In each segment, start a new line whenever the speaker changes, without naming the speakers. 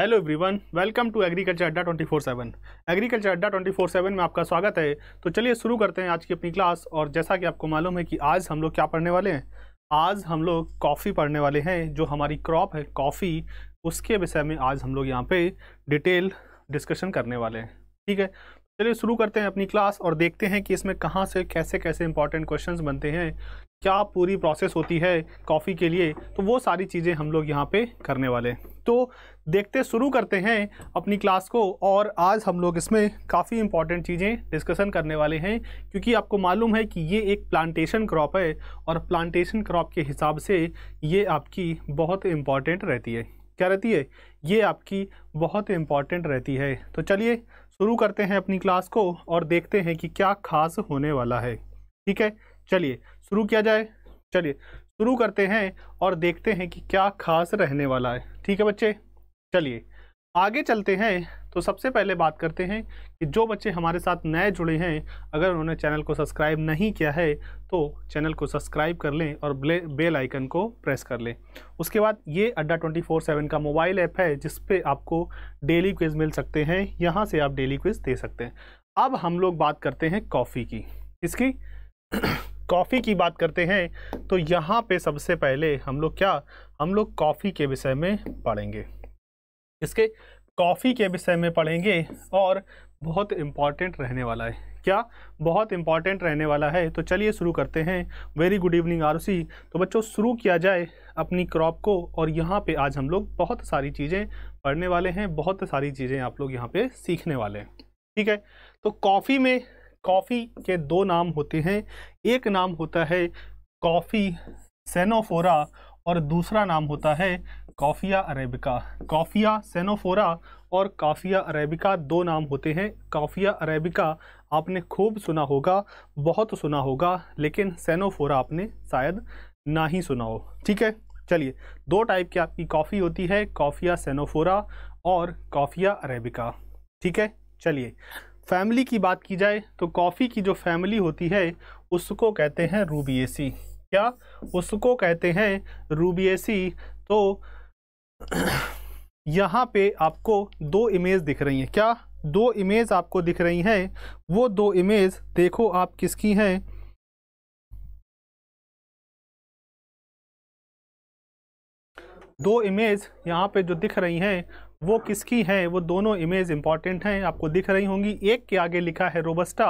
hello everyone welcome to Agriculture Adda twenty four seven Agriculture Adda twenty four seven में आपका स्वागत है तो चलिए शुरू करते हैं आज की अपनी क्लास और जैसा कि आपको मालूम है कि आज हम लोग क्या पढ़ने वाले हैं आज हम लोग कॉफ़ी पढ़ने वाले हैं जो हमारी क्रॉप है कॉफ़ी उसके विषय में आज हम लोग यहाँ पर डिटेल डिस्कशन करने वाले हैं ठीक है चलिए शुरू करते हैं अपनी क्लास और देखते हैं कि इसमें कहाँ से कैसे कैसे इंपॉर्टेंट क्वेश्चंस बनते हैं क्या पूरी प्रोसेस होती है कॉफ़ी के लिए तो वो सारी चीज़ें हम लोग यहाँ पे करने वाले तो देखते शुरू करते हैं अपनी क्लास को और आज हम लोग इसमें काफ़ी इंपॉर्टेंट चीज़ें डिस्कशन करने वाले हैं क्योंकि आपको मालूम है कि ये एक प्लांटेशन क्रॉप है और प्लांटेशन क्रॉप के हिसाब से ये आपकी बहुत इम्पॉर्टेंट रहती है क्या रहती है ये आपकी बहुत इम्पॉर्टेंट रहती है तो चलिए शुरू करते हैं अपनी क्लास को और देखते हैं कि क्या खास होने वाला है ठीक है चलिए शुरू किया जाए चलिए शुरू करते हैं और देखते हैं कि क्या खास रहने वाला है ठीक है बच्चे चलिए आगे चलते हैं तो सबसे पहले बात करते हैं कि जो बच्चे हमारे साथ नए जुड़े हैं अगर उन्होंने चैनल को सब्सक्राइब नहीं किया है तो चैनल को सब्सक्राइब कर लें और बेल आइकन को प्रेस कर लें उसके बाद ये अड्डा ट्वेंटी फोर सेवन का मोबाइल ऐप है जिस पे आपको डेली क्विज़ मिल सकते हैं यहाँ से आप डेली क्विज़ दे सकते हैं अब हम लोग बात करते हैं कॉफ़ी की इसकी कॉफ़ी की बात करते हैं तो यहाँ पे सबसे पहले हम लोग क्या हम लोग कॉफ़ी के विषय में पढ़ेंगे इसके कॉफ़ी के विषय में पढ़ेंगे और बहुत इम्पॉर्टेंट रहने वाला है क्या बहुत इम्पॉर्टेंट रहने वाला है तो चलिए शुरू करते हैं वेरी गुड इवनिंग आरुषि तो बच्चों शुरू किया जाए अपनी क्रॉप को और यहाँ पे आज हम लोग बहुत सारी चीज़ें पढ़ने वाले हैं बहुत सारी चीज़ें आप लोग यहाँ पे सीखने वाले हैं ठीक है तो कॉफ़ी में कॉफ़ी के दो नाम होते हैं एक नाम होता है कॉफ़ी सेनोफोरा और दूसरा नाम होता है कॉफिया अरेबिका कॉफिया सेनोफोरा और काफिया अरेबिका दो नाम होते हैं काफिया अरेबिका आपने खूब सुना होगा बहुत सुना होगा लेकिन सेनोफोरा आपने शायद ना ही सुना हो ठीक है चलिए दो टाइप की आपकी कॉफ़ी होती है कॉफिया सेनोफोरा और काफिया अरेबिका ठीक है चलिए फैमिली की बात की जाए तो कॉफ़ी की जो फैमिली होती है उसको कहते हैं रूबीएसी क्या उसको कहते हैं रूबीएसी तो यहाँ पे आपको दो इमेज दिख रही हैं क्या दो इमेज आपको दिख रही हैं वो दो इमेज देखो आप किसकी हैं दो इमेज यहाँ पे जो दिख रही हैं वो किसकी हैं वो दोनों इमेज इंपॉर्टेंट हैं आपको दिख रही होंगी एक के आगे लिखा है रोबस्टा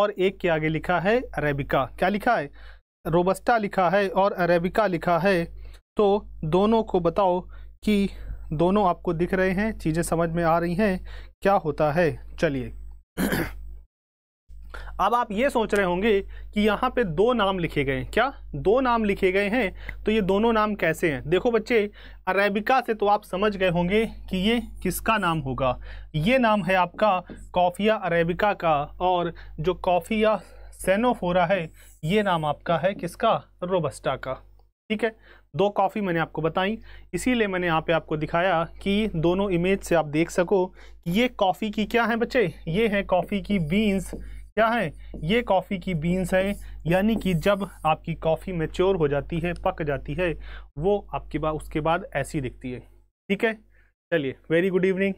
और एक के आगे लिखा है अरेबिका क्या लिखा है रोबस्टा लिखा है और अरेबिका लिखा है तो दोनों को बताओ कि दोनों आपको दिख रहे हैं चीज़ें समझ में आ रही हैं क्या होता है चलिए अब आप ये सोच रहे होंगे कि यहाँ पे दो नाम लिखे गए हैं क्या दो नाम लिखे गए हैं तो ये दोनों नाम कैसे हैं देखो बच्चे अरेबिका से तो आप समझ गए होंगे कि ये किसका नाम होगा ये नाम है आपका कॉफ़िया अरेबिका का और जो कॉफ़िया सेनोफोरा है ये नाम आपका है किसका रोबस्टा का ठीक है दो कॉफ़ी मैंने आपको बताई इसीलिए मैंने यहाँ पे आपको दिखाया कि दोनों इमेज से आप देख सको ये कॉफ़ी की क्या है बच्चे ये है कॉफ़ी की बीन्स क्या है ये कॉफ़ी की बीन्स है यानी कि जब आपकी कॉफ़ी मेच्योर हो जाती है पक जाती है वो आपके बाद उसके बाद ऐसी दिखती है ठीक है चलिए वेरी गुड इवनिंग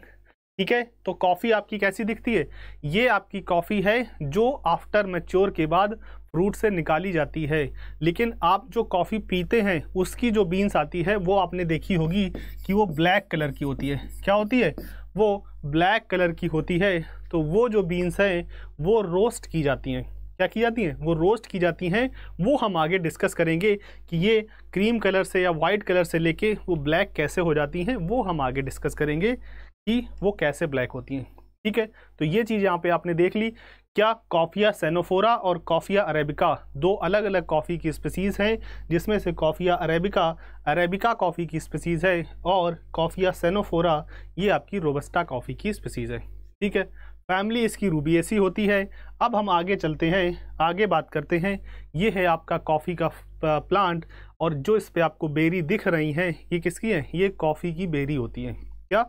ठीक है तो कॉफ़ी आपकी कैसी दिखती है ये आपकी कॉफ़ी है जो आफ्टर मेच्योर के बाद रूट से निकाली जाती है लेकिन आप जो कॉफ़ी पीते हैं उसकी जो बीन्स आती है वो आपने देखी होगी कि वो ब्लैक कलर की होती है क्या होती है वो ब्लैक कलर की होती है तो वो जो बीन्स हैं वो रोस्ट की जाती हैं क्या की जाती हैं वो रोस्ट की जाती हैं वो हम आगे डिस्कस करेंगे कि ये क्रीम कलर से या वाइट कलर से लेके वो ब्लैक कैसे हो जाती हैं वो हम आगे डिस्कस करेंगे कि वो कैसे ब्लैक होती हैं ठीक है तो ये चीज़ यहाँ पे आपने देख ली क्या कॉफिया सेनोफोरा और कॉफिया अरेबिका दो अलग अलग कॉफ़ी की स्पीसीज़ हैं जिसमें से कॉफिया अरेबिका अरेबिका कॉफ़ी की स्पीसीज़ है और कॉफिया सेनोफोरा ये आपकी रोबस्टा कॉफ़ी की स्पीसीज़ है ठीक है फैमिली इसकी रूबीएसी होती है अब हम आगे चलते हैं आगे बात करते हैं ये है आपका कॉफ़ी का प्लांट और जो इस पर आपको बेरी दिख रही हैं ये किसकी है ये कॉफ़ी की बेरी होती है क्या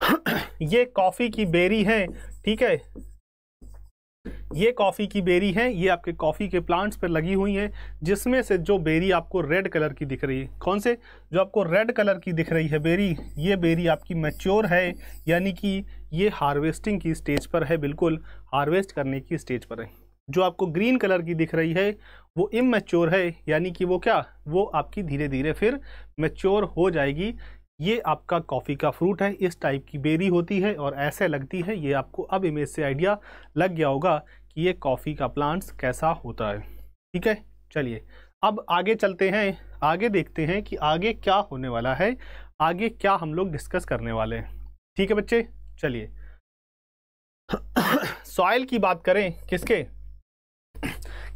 ये कॉफ़ी की बेरी है ठीक है ये कॉफ़ी की बेरी है ये आपके कॉफ़ी के प्लांट्स पर लगी हुई है जिसमें से जो बेरी आपको रेड कलर की दिख रही है कौन से जो आपको रेड कलर की दिख रही है बेरी ये बेरी आपकी मैच्योर है यानी कि ये हार्वेस्टिंग की स्टेज पर है बिल्कुल हार्वेस्ट करने की स्टेज पर है जो आपको ग्रीन कलर की दिख रही है वो इमेच्योर है यानी कि वो क्या वो आपकी धीरे धीरे फिर मेच्योर हो जाएगी ये आपका कॉफ़ी का फ्रूट है इस टाइप की बेरी होती है और ऐसे लगती है ये आपको अब इमेज से आइडिया लग गया होगा कि ये कॉफ़ी का प्लांट्स कैसा होता है ठीक है चलिए अब आगे चलते हैं आगे देखते हैं कि आगे क्या होने वाला है आगे क्या हम लोग डिस्कस करने वाले हैं ठीक है बच्चे चलिए सॉइल की बात करें किसके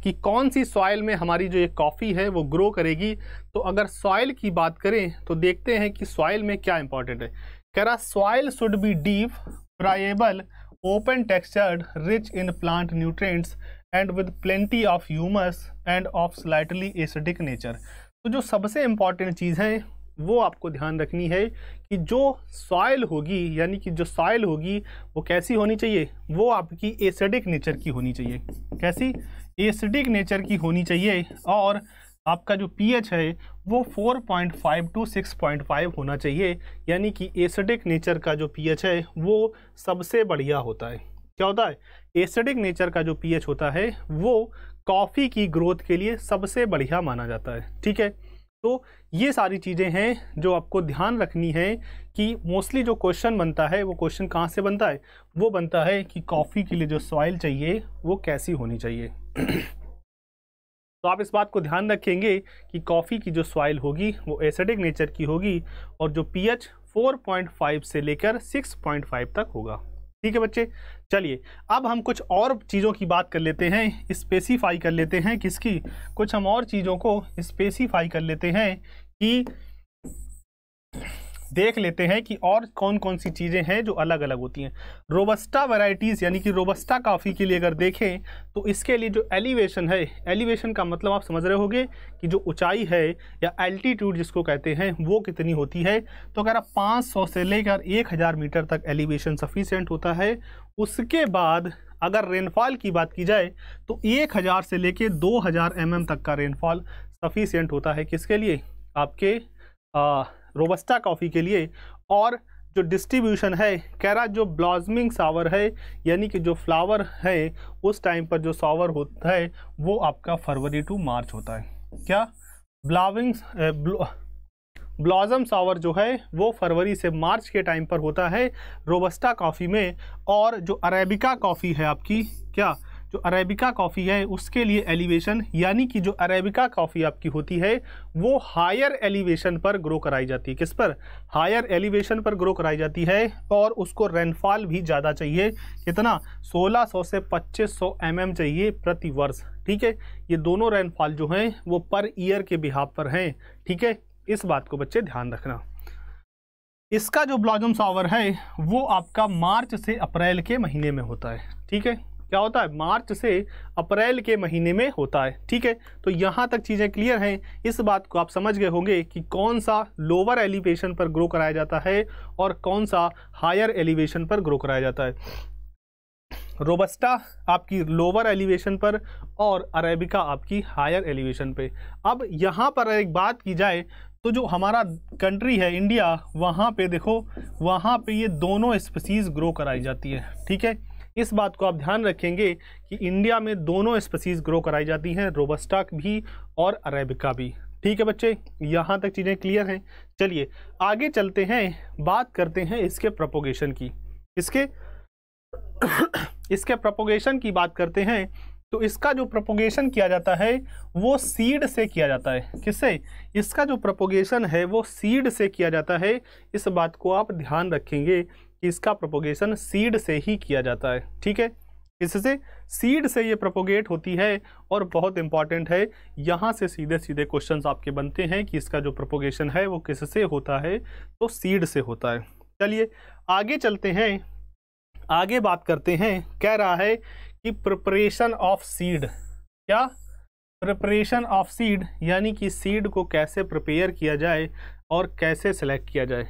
कि कौन सी सॉइल में हमारी जो ये कॉफ़ी है वो ग्रो करेगी तो अगर सॉइल की बात करें तो देखते हैं कि सॉइल में क्या इंपॉर्टेंट है कह रहा soil should be deep friable open textured rich in plant nutrients and with plenty of humus and of slightly acidic nature तो जो सबसे इम्पॉर्टेंट चीज़ है वो आपको ध्यान रखनी है कि जो सॉयल होगी यानी कि जो सॉयल होगी वो कैसी होनी चाहिए वो आपकी एसिडिक नेचर की होनी चाहिए कैसी एसिडिक नेचर की होनी चाहिए और आपका जो पीएच है वो 4.5 टू 6.5 होना चाहिए यानी कि एसिडिक नेचर का जो पीएच है वो सबसे बढ़िया होता है क्या होता है एसिडिक नेचर का जो पीएच होता है वो कॉफ़ी की ग्रोथ के लिए सबसे बढ़िया माना जाता है ठीक है तो ये सारी चीज़ें हैं जो आपको ध्यान रखनी है कि मोस्टली जो क्वेश्चन बनता है वो क्वेश्चन कहाँ से बनता है वो बनता है कि कॉफ़ी के लिए जो सॉइल चाहिए वो कैसी होनी चाहिए तो आप इस बात को ध्यान रखेंगे कि कॉफ़ी की जो सॉइल होगी वो एसिडिक नेचर की होगी और जो पीएच 4.5 से लेकर 6.5 तक होगा ठीक है बच्चे चलिए अब हम कुछ और चीज़ों की बात कर लेते हैं स्पेसिफाई कर लेते हैं किसकी कुछ हम और चीज़ों को स्पेसिफाई कर लेते हैं कि देख लेते हैं कि और कौन कौन सी चीज़ें हैं जो अलग अलग होती हैं रोबस्टा वैराइटीज़ यानी कि रोबस्टा काफ़ी के लिए अगर देखें तो इसके लिए जो एलिवेशन है एलिवेशन का मतलब आप समझ रहे होगे कि जो ऊंचाई है या एल्टीट्यूड जिसको कहते हैं वो कितनी होती है तो अगर आप पाँच सौ से लेकर एक हज़ार मीटर तक एलिवेशन सफिशेंट होता है उसके बाद अगर रेनफॉल की बात की जाए तो एक हज़ार से कर दो हज़ार एम mm तक का रेनफॉल सफिशेंट होता है किसके लिए आपके आ, रोबस्टा कॉफ़ी के लिए और जो डिस्ट्रीब्यूशन है कह रहा जो ब्लॉजमिंग सावर है यानी कि जो फ्लावर है उस टाइम पर जो सावर होता है वो आपका फरवरी टू मार्च होता है क्या ब्लाविंग ब्लॉजम सावर जो है वो फरवरी से मार्च के टाइम पर होता है रोबस्टा कॉफ़ी में और जो अरेबिका कॉफ़ी है आपकी क्या जो अरेबिका कॉफ़ी है उसके लिए एलिवेशन यानी कि जो अरेबिका कॉफ़ी आपकी होती है वो हायर एलिवेशन पर ग्रो कराई जाती है किस पर हायर एलिवेशन पर ग्रो कराई जाती है और उसको रेनफॉल भी ज़्यादा चाहिए कितना 1600 से 2500 mm चाहिए प्रति वर्ष ठीक है ये दोनों रेनफॉल जो हैं वो पर ईयर के बिहाब पर हैं ठीक है इस बात को बच्चे ध्यान रखना इसका जो ब्लॉजम सावर है वो आपका मार्च से अप्रैल के महीने में होता है ठीक है क्या होता है मार्च से अप्रैल के महीने में होता है ठीक है तो यहाँ तक चीज़ें क्लियर हैं इस बात को आप समझ गए होंगे कि कौन सा लोअर एलिवेशन पर ग्रो कराया जाता है और कौन सा हायर एलिवेशन पर ग्रो कराया जाता है रोबस्टा आपकी लोअर एलिवेशन पर और अरेबिका आपकी हायर एलिवेशन पे अब यहाँ पर एक बात की जाए तो जो हमारा कंट्री है इंडिया वहाँ पे देखो वहाँ पे ये दोनों स्पीसीज़ ग्रो कराई जाती है ठीक है इस बात को आप ध्यान रखेंगे कि इंडिया में दोनों स्पेसीज ग्रो कराई जाती हैं रोबस्टा भी और अरेबिका भी ठीक है बच्चे यहाँ तक चीज़ें क्लियर हैं चलिए आगे चलते हैं बात करते हैं इसके प्रपोगेशन की इसके इसके प्रपोगेशन की बात करते हैं तो इसका जो प्रपोगेशन किया जाता है वो सीड से किया जाता है किससे इसका जो प्रपोगेशन है वो सीड से किया जाता है इस बात को आप ध्यान रखेंगे इसका प्रोपोगेशन सीड से ही किया जाता है ठीक है इससे सीड से ये प्रोपोगेट होती है और बहुत इंपॉर्टेंट है यहाँ से सीधे सीधे क्वेश्चन आपके बनते हैं कि इसका जो प्रोपोगेशन है वो किससे होता है तो सीड से होता है चलिए आगे चलते हैं आगे बात करते हैं कह रहा है कि प्रिपरेशन ऑफ सीड क्या प्रिपरेशन ऑफ सीड यानी कि सीड को कैसे प्रिपेयर किया जाए और कैसे सेलेक्ट किया जाए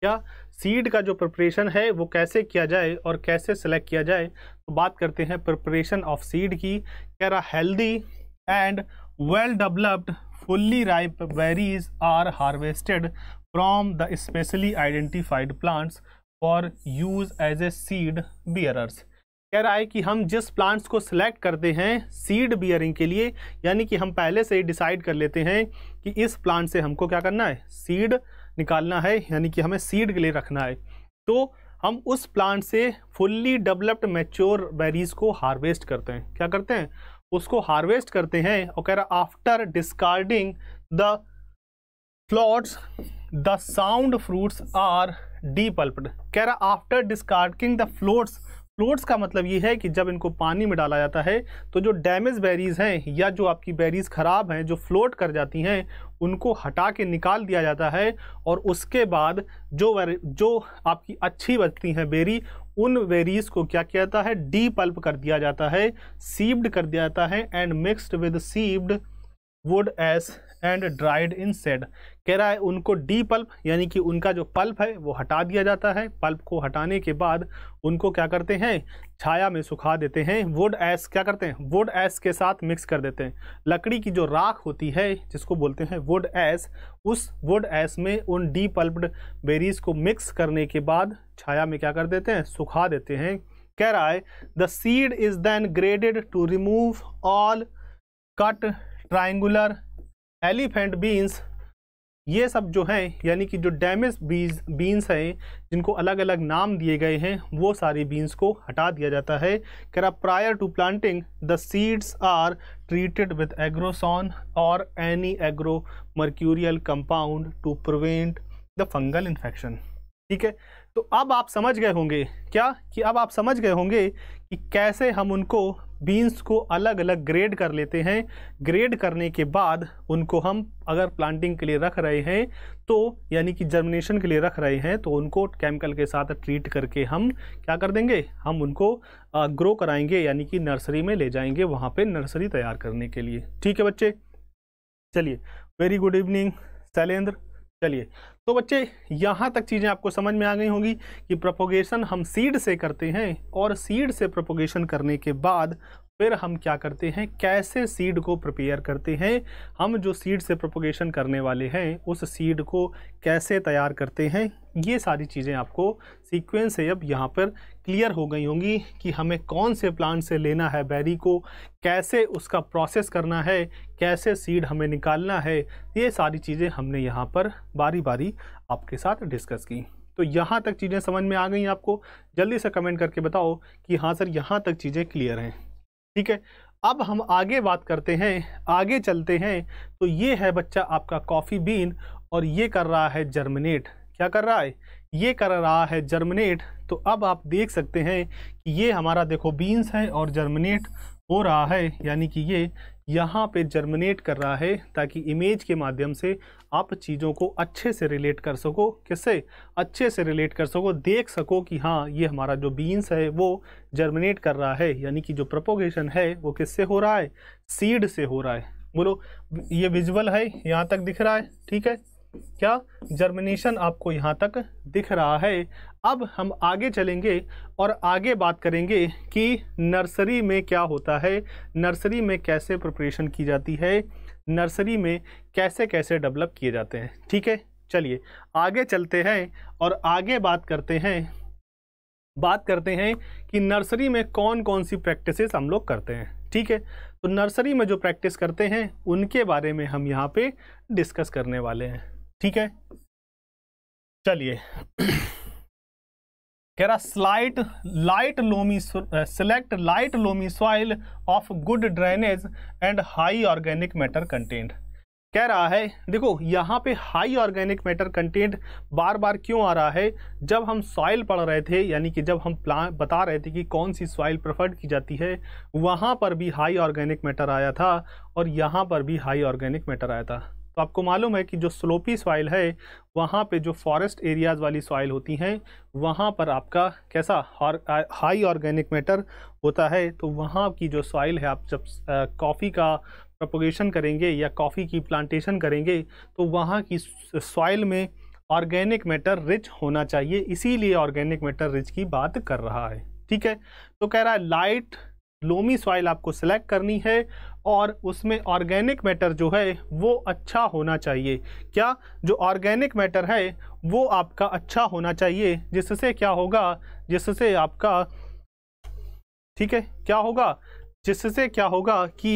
क्या सीड का जो प्रिपरेशन है वो कैसे किया जाए और कैसे सेलेक्ट किया जाए तो बात करते हैं प्रिपरेशन ऑफ सीड की कह रहा healthy and well developed fully ripe berries are harvested from the specially identified plants for use as a seed bearers कह रहा है कि हम जिस प्लांट्स को सिलेक्ट करते हैं सीड बियरिंग के लिए यानी कि हम पहले से ही डिसाइड कर लेते हैं कि इस प्लांट से हमको क्या करना है सीड निकालना है यानी कि हमें सीड के लिए रखना है तो हम उस प्लांट से फुल्ली डेवलप्ड मैच्योर बेरीज को हार्वेस्ट करते हैं क्या करते हैं उसको हार्वेस्ट करते हैं और कह रहा after discarding the floats the sound fruits are depulped कह रहा after discarding the floats floats का मतलब ये है कि जब इनको पानी में डाला जाता है तो जो डैमेज बेरीज़ हैं या जो आपकी बेरीज़ ख़राब हैं जो फ्लोट कर जाती हैं उनको हटा के निकाल दिया जाता है और उसके बाद जो जो आपकी अच्छी बचती हैं बेरी उन वेरीज को क्या किया जाता है डी पल्प कर दिया जाता है सीव्ड कर दिया जाता है and mixed with sieved wood ash and dried in shade कह रहा है उनको डी पल्प यानी कि उनका जो पल्प है वो हटा दिया जाता है पल्प को हटाने के बाद उनको क्या करते हैं छाया में सुखा देते हैं वुड ऐस क्या करते हैं वुड ऐस के साथ मिक्स कर देते हैं लकड़ी की जो राख होती है जिसको बोलते हैं वुड ऐस उस वुड ऐस में उन डी पल्प्ड बेरीज को मिक्स करने के बाद छाया में क्या कर देते हैं सुखा देते हैं कह रहा है the seed is then graded to remove all cut triangular elephant beans ये सब जो है यानी कि जो डैमेज बीज बीन्स हैं जिनको अलग अलग नाम दिए गए हैं वो सारी बीन्स को हटा दिया जाता है करा prior to planting the seeds are treated with Agrosan और any agro mercurial compound to prevent the fungal infection ठीक है तो अब आप समझ गए होंगे क्या कि अब आप समझ गए होंगे कि कैसे हम उनको बीन्स को अलग अलग ग्रेड कर लेते हैं ग्रेड करने के बाद उनको हम अगर प्लांटिंग के लिए रख रहे हैं तो यानी कि जर्मिनेशन के लिए रख रहे हैं तो उनको केमिकल के साथ ट्रीट करके हम क्या कर देंगे हम उनको ग्रो कराएंगे यानी कि नर्सरी में ले जाएंगे वहाँ पे नर्सरी तैयार करने के लिए ठीक है बच्चे चलिए वेरी गुड इवनिंग शैलेंद्र चलिए तो बच्चे यहाँ तक चीज़ें आपको समझ में आ गई होंगी कि प्रोपोगेशन हम सीड से करते हैं और सीड से प्रोपोगेशन करने के बाद फिर हम क्या करते हैं कैसे सीड को प्रिपेयर करते हैं हम जो सीड से प्रोपोगेशन करने वाले हैं उस सीड को कैसे तैयार करते हैं ये सारी चीज़ें आपको सीक्वेंस से अब यहाँ पर क्लियर हो गई होंगी कि हमें कौन से प्लांट से लेना है बेरी को कैसे उसका प्रोसेस करना है कैसे सीड हमें निकालना है ये सारी चीज़ें हमने यहाँ पर बारी बारी आपके साथ डिस्कस की तो यहाँ तक चीज़ें समझ में आ गई आपको जल्दी से कमेंट करके बताओ कि हाँ सर यहाँ तक चीज़ें क्लियर हैं ठीक है अब हम आगे बात करते हैं आगे चलते हैं तो ये है बच्चा आपका कॉफ़ी बीन और ये कर रहा है जर्मिनेट क्या कर रहा है ये कर रहा है जर्मिनेट तो अब आप देख सकते हैं कि ये हमारा देखो बीन्स है और जर्मिनेट हो रहा है यानी कि ये यहाँ पे जर्मिनेट कर रहा है ताकि इमेज के माध्यम से आप चीज़ों को अच्छे से रिलेट कर सको किससे अच्छे से रिलेट कर सको देख सको कि हाँ ये हमारा जो बीन्स है वो जर्मिनेट कर रहा है यानी कि जो प्रपोगेशन है वो किससे हो रहा है सीड से हो रहा है बोलो ये विजुअल है यहाँ तक दिख रहा है ठीक है क्या जर्मिनेशन आपको यहाँ तक दिख रहा है अब हम आगे चलेंगे और आगे बात करेंगे कि नर्सरी में क्या होता है नर्सरी में कैसे प्रिपरेशन की जाती है नर्सरी में कैसे कैसे डेवलप किए जाते हैं ठीक है चलिए आगे चलते हैं और आगे बात करते हैं बात करते हैं कि नर्सरी में कौन कौन सी प्रैक्टिसेस हम लोग करते हैं ठीक है तो नर्सरी में जो प्रैक्टिस करते हैं उनके बारे में हम यहाँ पे डिस्कस करने वाले हैं ठीक है चलिए कह रहा slight light loamy select light loamy soil of good drainage and high organic matter content कह रहा है देखो यहाँ पे हाई ऑर्गेनिक मैटर कंटेंट बार बार क्यों आ रहा है जब हम सॉइल पढ़ रहे थे यानी कि जब हम प्लान बता रहे थे कि कौन सी सॉइल प्रेफर्ड की जाती है वहाँ पर भी हाई ऑर्गेनिक मैटर आया था और यहाँ पर भी हाई ऑर्गेनिक मैटर आया था तो आपको मालूम है कि जो स्लोपी सॉइल है वहाँ पे जो फॉरेस्ट एरियाज़ वाली सॉइल होती हैं वहाँ पर आपका कैसा और, आ, हाई ऑर्गेनिक मैटर होता है तो वहाँ की जो सॉइल है आप जब कॉफ़ी का प्रपोगेशन करेंगे या कॉफ़ी की प्लांटेशन करेंगे तो वहाँ की सॉइल में ऑर्गेनिक मैटर रिच होना चाहिए इसीलिए ऑर्गेनिक मैटर रिच की बात कर रहा है ठीक है तो कह रहा है लाइट लोमी सॉइल आपको सिलेक्ट करनी है और उसमें ऑर्गेनिक मैटर जो है वो अच्छा होना चाहिए क्या जो ऑर्गेनिक मैटर है वो आपका अच्छा होना चाहिए जिससे क्या होगा जिससे आपका ठीक है क्या होगा जिससे क्या होगा कि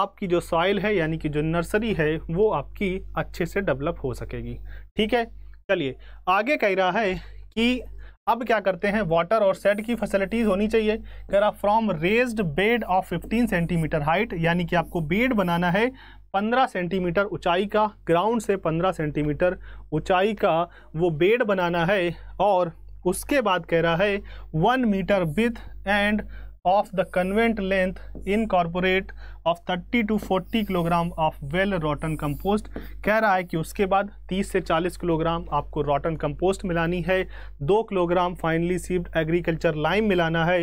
आपकी जो सॉइल है यानी कि जो नर्सरी है वो आपकी अच्छे से डेवलप हो सकेगी ठीक है चलिए आगे कह रहा है कि अब क्या करते हैं वाटर और सेट की फैसिलिटीज़ होनी चाहिए अगर आप from raised bed of 15 centimetre height यानी कि आपको बेड बनाना है 15 सेंटीमीटर ऊंचाई का ग्राउंड से 15 सेंटीमीटर ऊंचाई का वो बेड बनाना है और उसके बाद कह रहा है one metre width and of the convenient length in incorporate of 30 to 40 kilogram of well rotten compost कह रहा है कि उसके बाद 30 से 40 किलोग्राम आपको रॉटन कंपोस्ट मिलानी है दो kilogram finely sieved agriculture lime मिलाना है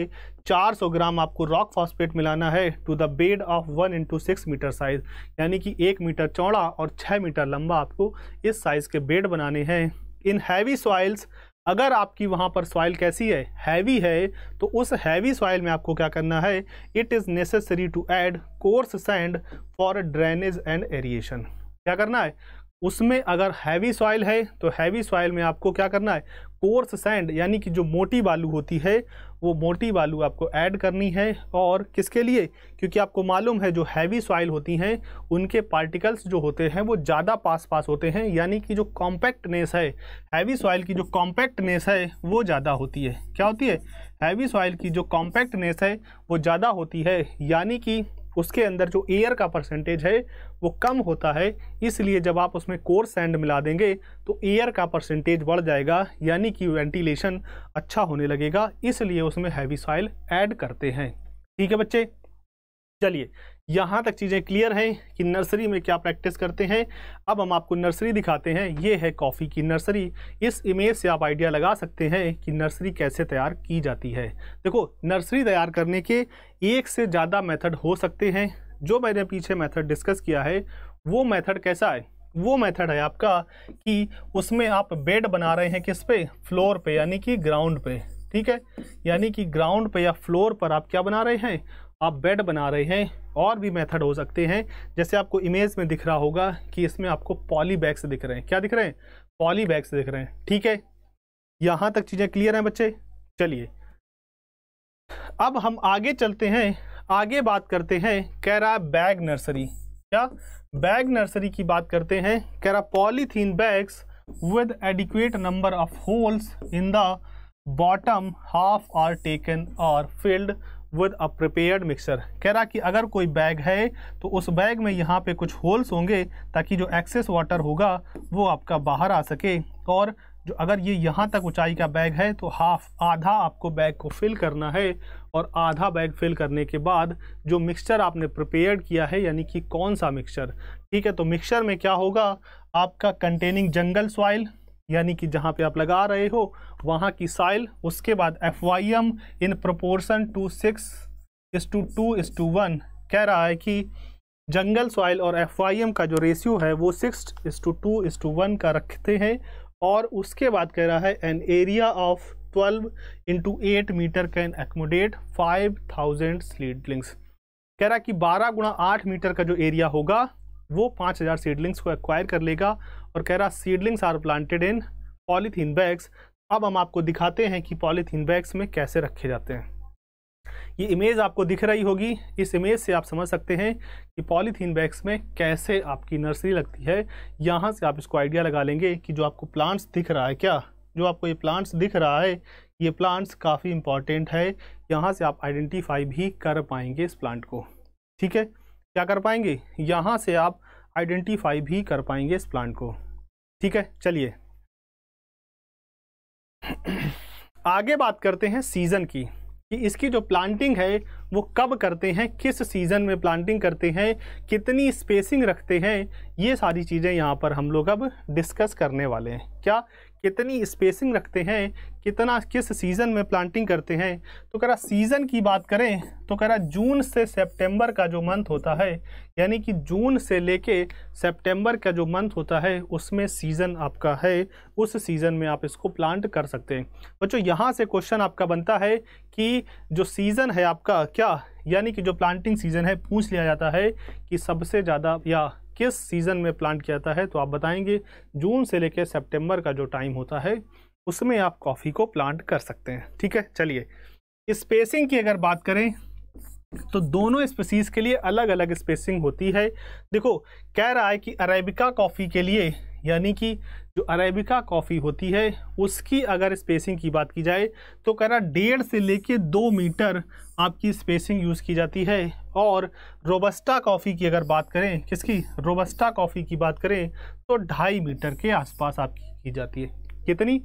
400 ग्राम आपको रॉक फॉस्पेट मिलाना है to the bed of one into six metre size यानी कि एक मीटर चौड़ा और छः मीटर लंबा आपको इस साइज़ के बेड बनाने हैं इन हैवी सॉइल्स अगर आपकी वहाँ पर सॉइल कैसी है हैवी है तो उस हैवी सॉइल में आपको क्या करना है it is necessary to add coarse sand for drainage and aeration क्या करना है उसमें अगर हैवी सॉइल है तो हैवी सॉइल में आपको क्या करना है कोर्स सैंड यानी कि जो मोटी बालू होती है वो मोटी बालू आपको ऐड करनी है और किसके लिए क्योंकि आपको मालूम है जो हैवी सॉइल होती हैं उनके पार्टिकल्स जो होते हैं वो ज़्यादा पास पास होते हैं यानी कि जो कॉम्पैक्टनेस है हैवी सॉइल की जो कॉम्पैक्टनेस है वो ज़्यादा होती है क्या होती है हैवी सॉइल की जो कॉम्पैक्टनेस है वो ज़्यादा होती है यानी कि उसके अंदर जो एयर का परसेंटेज है वो कम होता है इसलिए जब आप उसमें कोर सैंड मिला देंगे तो एयर का परसेंटेज बढ़ जाएगा यानी कि वेंटिलेशन अच्छा होने लगेगा इसलिए उसमें हैवी सॉइल ऐड करते हैं ठीक है बच्चे चलिए यहाँ तक चीज़ें क्लियर हैं कि नर्सरी में क्या प्रैक्टिस करते हैं अब हम आपको नर्सरी दिखाते हैं ये है कॉफ़ी की नर्सरी इस इमेज से आप आइडिया लगा सकते हैं कि नर्सरी कैसे तैयार की जाती है देखो नर्सरी तैयार करने के एक से ज़्यादा मेथड हो सकते हैं जो मैंने पीछे मेथड डिस्कस किया है वो मेथड कैसा है वो मेथड है आपका कि उसमें आप बेड बना रहे हैं किस पे फ्लोर पे यानी कि ग्राउंड पे ठीक है यानी कि ग्राउंड पे या फ्लोर पर आप क्या बना रहे हैं आप बेड बना रहे हैं और भी मेथड हो सकते हैं जैसे आपको इमेज में दिख रहा होगा कि इसमें आपको पॉली बैग्स दिख रहे हैं क्या दिख रहे हैं पॉली बैग्स दिख रहे हैं ठीक है यहाँ तक चीज़ें क्लियर हैं बच्चे चलिए अब हम आगे चलते हैं आगे बात करते हैं कैरा बैग नर्सरी क्या बैग नर्सरी की बात करते हैं कैरा polythene bags with adequate number of holes in the bottom half are taken और filled with a prepared mixer कह रहा कि अगर कोई बैग है तो उस बैग में यहाँ पे कुछ होल्स होंगे ताकि जो एक्सेस वाटर होगा वो आपका बाहर आ सके और जो अगर ये यहाँ तक ऊंचाई का बैग है तो हाफ आधा आपको बैग को फिल करना है और आधा बैग फिल करने के बाद जो मिक्सचर आपने प्रिपेयर किया है यानी कि कौन सा मिक्सचर ठीक है तो मिक्सचर में क्या होगा आपका कंटेनिंग जंगल सॉइल यानी कि जहाँ पे आप लगा रहे हो वहाँ की साइल उसके बाद F Y M in proportion to six is to two is to one कह रहा है कि जंगल सॉइल और एफ वाई एम का जो रेशियो है वो six is to two is to one का रखते हैं और उसके बाद कह रहा है an area of twelve into eight metre can accommodate five thousand seedlings कह रहा है कि बारह गुणा आठ मीटर का जो एरिया होगा वो पाँच हज़ार सीडलिंग्स को एक्वायर कर लेगा और कह रहा seedlings are planted in polythene bags अब हम आपको दिखाते हैं कि पॉलीथीन बैग्स में कैसे रखे जाते हैं ये इमेज आपको दिख रही होगी इस इमेज से आप समझ सकते हैं कि पॉलीथीन बैग्स में कैसे आपकी नर्सरी लगती है यहाँ से आप इसको आइडिया लगा लेंगे कि जो आपको प्लांट्स दिख रहा है क्या जो आपको ये प्लांट्स दिख रहा है ये प्लांट्स काफ़ी इंपॉर्टेंट है यहाँ से आप आइडेंटिफाई भी कर पाएंगे इस प्लांट को ठीक है क्या कर पाएंगे यहाँ से आप आइडेंटिफाई भी कर पाएंगे इस प्लांट को ठीक है चलिए आगे बात करते हैं सीज़न की कि इसकी जो प्लांटिंग है वो कब करते हैं किस सीज़न में प्लांटिंग करते हैं कितनी स्पेसिंग रखते हैं ये सारी चीज़ें यहाँ पर हम लोग अब डिस्कस करने वाले हैं क्या कितनी स्पेसिंग रखते हैं कितना किस सीज़न में प्लांटिंग करते हैं तो करा सीज़न की बात करें तो करा जून से सितंबर का जो मंथ होता है यानी कि जून से लेके सितंबर का जो मंथ होता है उसमें सीज़न आपका है उस सीज़न में आप इसको प्लांट कर सकते हैं बच्चों यहाँ से क्वेश्चन आपका बनता है कि जो सीज़न है आपका क्या यानी कि जो प्लांटिंग सीज़न है पूछ लिया जाता है कि सबसे ज़्यादा या किस सीज़न में प्लांट किया जाता है तो आप बताएंगे जून से लेकर सेप्टेम्बर का जो टाइम होता है उसमें आप कॉफ़ी को प्लांट कर सकते हैं ठीक है चलिए स्पेसिंग की अगर बात करें तो दोनों स्पेसीज़ के लिए अलग अलग स्पेसिंग होती है देखो कह रहा है कि अरेबिका कॉफ़ी के लिए यानी कि जो अरेबिका कॉफ़ी होती है उसकी अगर स्पेसिंग की बात की जाए तो कह रहा डेढ़ से लेके दो मीटर आपकी स्पेसिंग यूज़ की जाती है और रोबस्टा कॉफ़ी की अगर बात करें किसकी रोबस्टा कॉफ़ी की बात करें तो ढाई मीटर के आसपास आपकी की जाती है कितनी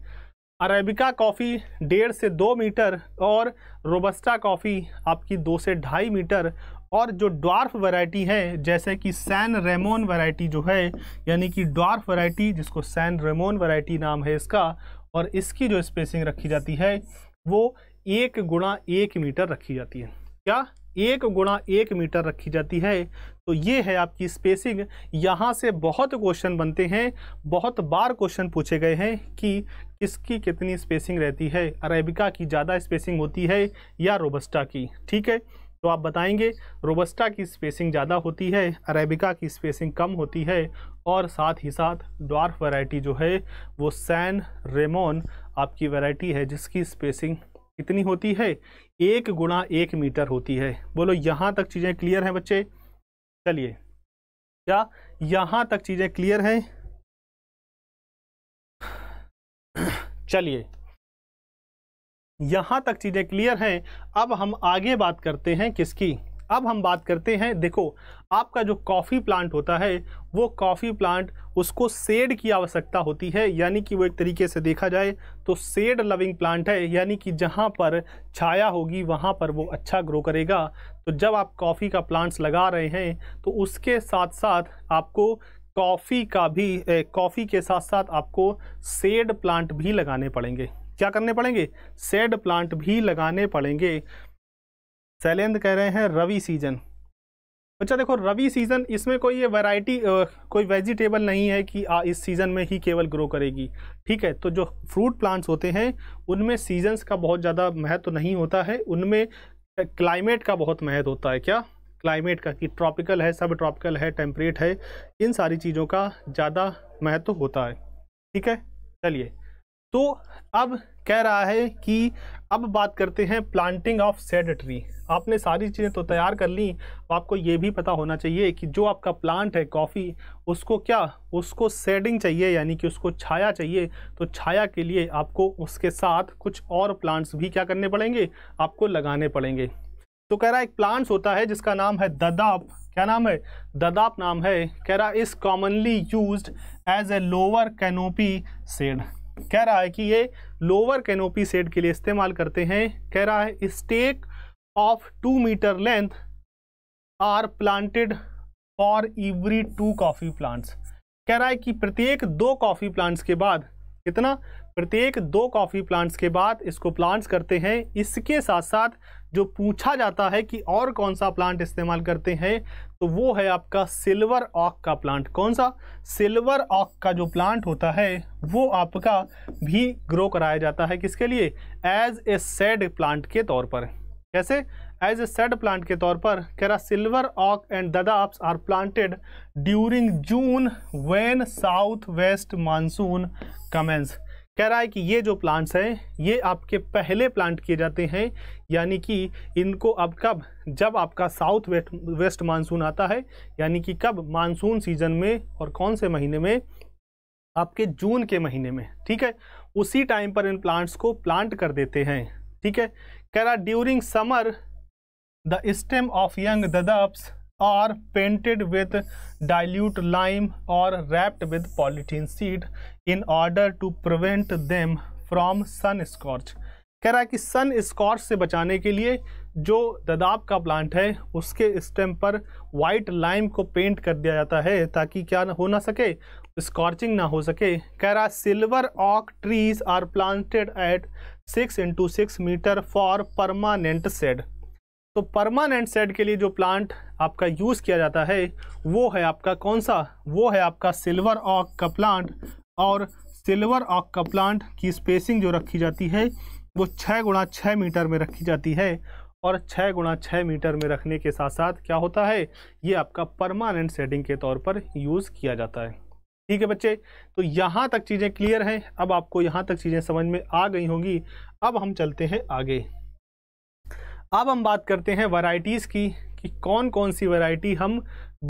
अरेबिका कॉफ़ी डेढ़ से दो मीटर और रोबस्टा कॉफ़ी आपकी दो से ढाई मीटर और जो ड्वार्फ वैरायटी है जैसे कि सैन रेमोन वैरायटी जो है यानी कि ड्वार्फ वैरायटी जिसको सैन रेमोन वैरायटी नाम है इसका और इसकी जो स्पेसिंग रखी जाती है वो एक गुणा एक मीटर रखी जाती है क्या एक गुणा एक मीटर रखी जाती है तो ये है आपकी स्पेसिंग यहाँ से बहुत क्वेश्चन बनते हैं बहुत बार क्वेश्चन पूछे गए हैं कि किसकी कितनी स्पेसिंग रहती है अरेबिका की ज़्यादा स्पेसिंग होती है या रोबस्टा की ठीक है तो आप बताएंगे रोबस्टा की स्पेसिंग ज़्यादा होती है अरेबिका की स्पेसिंग कम होती है और साथ ही साथ डॉर्फ वैरायटी जो है वो सैन रेमोन आपकी वैरायटी है जिसकी स्पेसिंग कितनी होती है एक गुणा एक मीटर होती है बोलो यहाँ तक चीज़ें क्लियर हैं बच्चे चलिए क्या यहाँ तक चीज़ें क्लियर हैं चलिए यहाँ तक चीज़ें क्लियर हैं अब हम आगे बात करते हैं किसकी अब हम बात करते हैं देखो आपका जो कॉफ़ी प्लांट होता है वो कॉफ़ी प्लांट उसको सेड की आवश्यकता होती है यानी कि वो एक तरीके से देखा जाए तो सेड लविंग प्लांट है यानी कि जहाँ पर छाया होगी वहाँ पर वो अच्छा ग्रो करेगा तो जब आप कॉफ़ी का प्लांट्स लगा रहे हैं तो उसके साथ साथ आपको कॉफ़ी का भी कॉफ़ी के साथ साथ आपको सेड प्लांट भी लगाने पड़ेंगे क्या करने पड़ेंगे सेड प्लांट भी लगाने पड़ेंगे शैलेंद्र कह रहे हैं रवि सीजन अच्छा देखो रवि सीज़न इसमें कोई ये वैरायटी कोई वेजिटेबल नहीं है कि आ, इस सीज़न में ही केवल ग्रो करेगी ठीक है तो जो फ्रूट प्लांट्स होते हैं उनमें सीजन्स का बहुत ज़्यादा महत्व तो नहीं होता है उनमें क्लाइमेट का बहुत महत्व होता है क्या क्लाइमेट का कि ट्रॉपिकल है सब ट्रॉपिकल है टेम्परेट है इन सारी चीज़ों का ज़्यादा महत्व तो होता है ठीक है चलिए तो अब कह रहा है कि अब बात करते हैं प्लांटिंग ऑफ सेड ट्री आपने सारी चीज़ें तो तैयार कर ली आपको ये भी पता होना चाहिए कि जो आपका प्लांट है कॉफ़ी उसको क्या उसको सेडिंग चाहिए यानी कि उसको छाया चाहिए तो छाया के लिए आपको उसके साथ कुछ और प्लांट्स भी क्या करने पड़ेंगे आपको लगाने पड़ेंगे तो कह रहा है एक प्लांट्स होता है जिसका नाम है ददाप क्या नाम है ददाप नाम है कह रहा is commonly used as a lower canopy shade कह रहा है कि ये लोअर कैनोपी सेट के लिए इस्तेमाल करते हैं कह रहा है stake of two metre length are planted for every two coffee plants कह रहा है कि प्रत्येक दो कॉफ़ी प्लांट्स के बाद कितना प्रत्येक दो कॉफ़ी प्लांट्स के बाद इसको प्लांट्स करते हैं इसके साथ साथ जो पूछा जाता है कि और कौन सा प्लांट इस्तेमाल करते हैं तो वो है आपका सिल्वर ऑक का प्लांट कौन सा सिल्वर ऑक का जो प्लांट होता है वो आपका भी ग्रो कराया जाता है किसके लिए एज ए सेड प्लांट के तौर पर कैसे एज ए सेड प्लांट के तौर पर कह रहा silver oak and dadaps are planted during June when south west monsoon commences कह रहा है कि ये जो प्लांट्स हैं ये आपके पहले प्लांट किए जाते हैं यानी कि इनको अब कब जब आपका साउथ वेस्ट वेस्ट मानसून आता है यानी कि कब मानसून सीजन में और कौन से महीने में आपके जून के महीने में ठीक है उसी टाइम पर इन प्लांट्स को प्लांट कर देते हैं ठीक है कह रहा during summer the stem of young dadaps are painted with dilute lime और wrapped with polythene sheet in order to prevent them from sun scorch कह रहा है कि सन स्कॉर्च से बचाने के लिए जो ददाब का प्लांट है उसके स्टेम पर वाइट लाइम को पेंट कर दिया जाता है ताकि क्या हो ना सके स्कॉर्चिंग ना हो सके कह रहा silver oak trees are planted at six into six metre for permanent shade तो परमानेंट सेट के लिए जो प्लांट आपका यूज़ किया जाता है वो है आपका कौन सा वो है आपका सिल्वर ऑक का प्लांट और सिल्वर ऑक का प्लांट की स्पेसिंग जो रखी जाती है वो छः गुणा छः मीटर में रखी जाती है और छः गुणा छः मीटर में रखने के साथ साथ क्या होता है ये आपका परमानेंट सेटिंग के तौर पर यूज़ किया जाता है ठीक है बच्चे तो यहाँ तक चीज़ें क्लियर हैं अब आपको यहाँ तक चीज़ें समझ में आ गई होंगी अब हम चलते हैं आगे अब हम बात करते हैं वैरायटीज़ की कि कौन कौन सी वैरायटी हम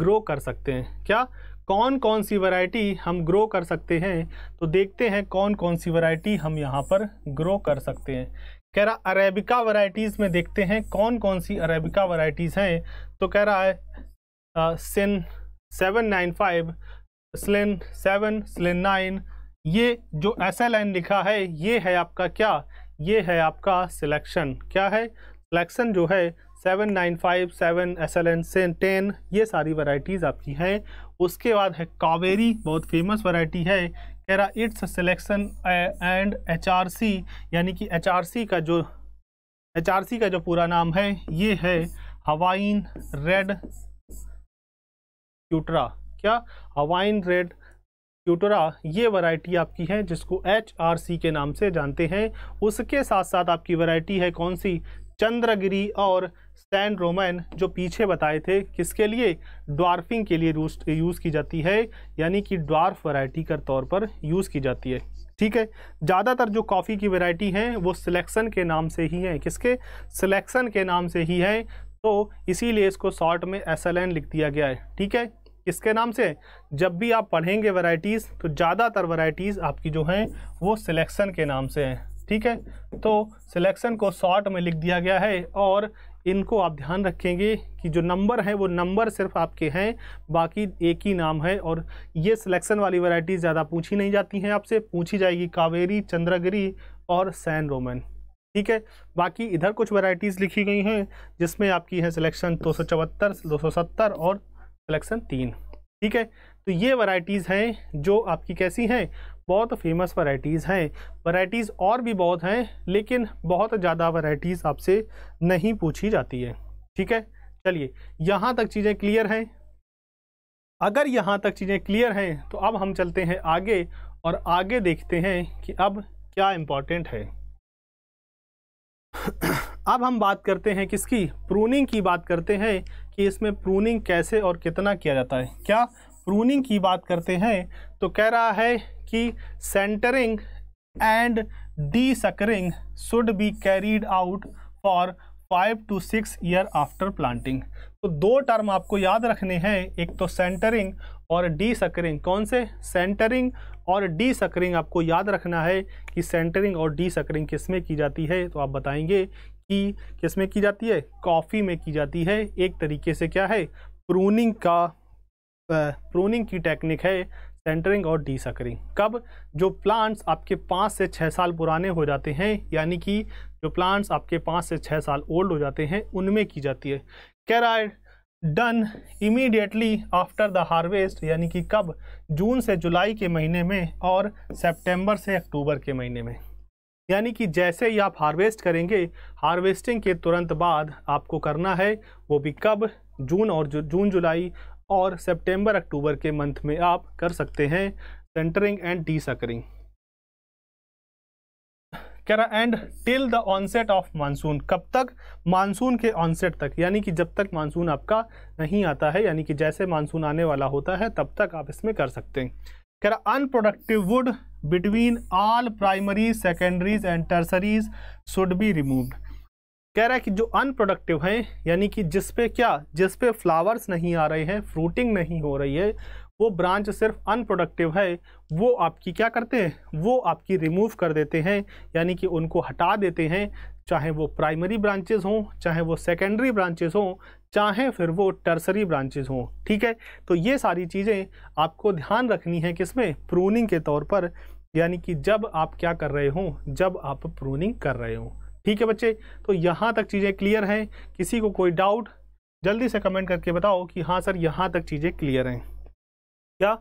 ग्रो कर सकते हैं क्या कौन कौन सी वैरायटी हम ग्रो कर सकते हैं तो देखते हैं कौन कौन सी वैरायटी हम यहाँ पर ग्रो कर सकते हैं कह रहा अरेबिका वैरायटीज़ में देखते हैं कौन कौन सी अरेबिका वैरायटीज़ हैं तो कह रहा है uh, S seven nine five Sln seven Sln nine ये जो ऐसा लाइन लिखा है ये है आपका क्या ये है आपका सिलेक्शन क्या है फ्लैक्सन जो है seven nine five seven S L N से टेन ये सारी वराइटीज़ आपकी हैं उसके बाद है कावेरी बहुत फेमस वैरायटी है कह रहा it's selection and H R C यानी कि एच आर सी का जो एच आर सी का जो पूरा नाम है ये है हवाइन रेड क्यूटरा क्या हवाइन रेड क्यूटरा ये वैरायटी आपकी है जिसको एच आर सी के नाम से जानते हैं उसके साथ साथ आपकी वैरायटी है कौन सी चंद्रगिरी और सैन रोमैन जो पीछे बताए थे किसके लिए ड्वार्फिंग के लिए यूज़ की जाती है यानी कि ड्वार्फ वैरायटी के तौर पर यूज़ की जाती है ठीक है ज़्यादातर जो कॉफ़ी की वैरायटी हैं वो सिलेक्शन के नाम से ही हैं किसके सिलेक्शन के नाम से ही हैं तो इसीलिए इसको शॉर्ट में एस लिख दिया गया है ठीक है किसके नाम से जब भी आप पढ़ेंगे वैरायटीज़ तो ज़्यादातर वैरायटीज़ आपकी जो हैं वो सिलेक्शन के नाम से हैं ठीक है तो सिलेक्शन को शॉर्ट में लिख दिया गया है और इनको आप ध्यान रखेंगे कि जो नंबर है वो नंबर सिर्फ आपके हैं बाकी एक ही नाम है और ये सिलेक्शन वाली वैरायटी ज़्यादा पूछी नहीं जाती हैं आपसे पूछी जाएगी कावेरी चंद्रगिरी और सैन रोमन ठीक है बाकी इधर कुछ वैरायटीज़ लिखी गई हैं जिसमें आपकी है सिलेक्शन दो सौ चौहत्तर दो सौ सत्तर और सिलेक्शन तीन ठीक है तो ये वराइटीज़ हैं जो आपकी कैसी हैं बहुत फेमस वैराइटीज़ हैं वैराइटीज़ और भी बहुत हैं लेकिन बहुत ज़्यादा वैराइटीज़ आपसे नहीं पूछी जाती है ठीक है चलिए यहाँ तक चीज़ें क्लियर हैं अगर यहाँ तक चीज़ें क्लियर हैं तो अब हम चलते हैं आगे और आगे देखते हैं कि अब क्या इम्पॉर्टेंट है अब हम बात करते हैं किसकी प्रूनिंग की बात करते हैं कि इसमें प्रूनिंग कैसे और कितना किया जाता है क्या प्रूनिंग की बात करते हैं तो कह रहा है कि centering and desuckering should be carried out for five to six year after planting तो दो टर्म आपको याद रखने हैं एक तो सेंटरिंग और डी सकरिंग कौन से सेंटरिंग और डी सकरिंग आपको याद रखना है कि सेंटरिंग और डी सकरिंग किस में की जाती है तो आप बताएंगे कि किस में की जाती है कॉफ़ी में की जाती है एक तरीके से क्या है प्रूनिंग का प्रोनिंग की टेक्निक है सेंटरिंग और सकरिंग कब जो प्लांट्स आपके पाँच से छः साल पुराने हो जाते हैं यानी कि जो प्लांट्स आपके पाँच से छः साल ओल्ड हो जाते हैं उनमें की जाती है carried done immediately after the harvest यानी कि कब जून से जुलाई के महीने में और सेप्टेम्बर से अक्टूबर के महीने में यानी कि जैसे ही आप हार्वेस्ट करेंगे हार्वेस्टिंग के तुरंत बाद आपको करना है वो भी कब जून और जून जुलाई और सितंबर अक्टूबर के मंथ में आप कर सकते हैं सेंटरिंग एंड डी सकरिंग कह रहा and till the onset of monsoon कब तक मानसून के ऑनसेट तक यानी कि जब तक मानसून आपका नहीं आता है यानी कि जैसे मानसून आने वाला होता है तब तक आप इसमें कर सकते हैं कह रहा unproductive wood between all primary secondaries and tertiaries should be removed कह रहा है कि जो अनप्रोडक्टिव हैं यानी कि जिस पे क्या जिस पे फ्लावर्स नहीं आ रहे हैं फ्रूटिंग नहीं हो रही है वो ब्रांच सिर्फ अनप्रोडक्टिव है वो आपकी क्या करते हैं वो आपकी रिमूव कर देते हैं यानी कि उनको हटा देते हैं चाहे वो प्राइमरी ब्रांचेज हों चाहे वो सेकेंडरी ब्रांचेज हों चाहे फिर वो टर्सरी ब्रांचेज हों ठीक है तो ये सारी चीज़ें आपको ध्यान रखनी है किसमें प्रूनिंग के तौर पर यानी कि जब आप क्या कर रहे हों जब आप प्रूनिंग कर रहे हों ठीक है बच्चे तो यहाँ तक चीज़ें क्लियर हैं किसी को कोई डाउट जल्दी से कमेंट करके बताओ कि हाँ सर यहाँ तक चीज़ें क्लियर हैं क्या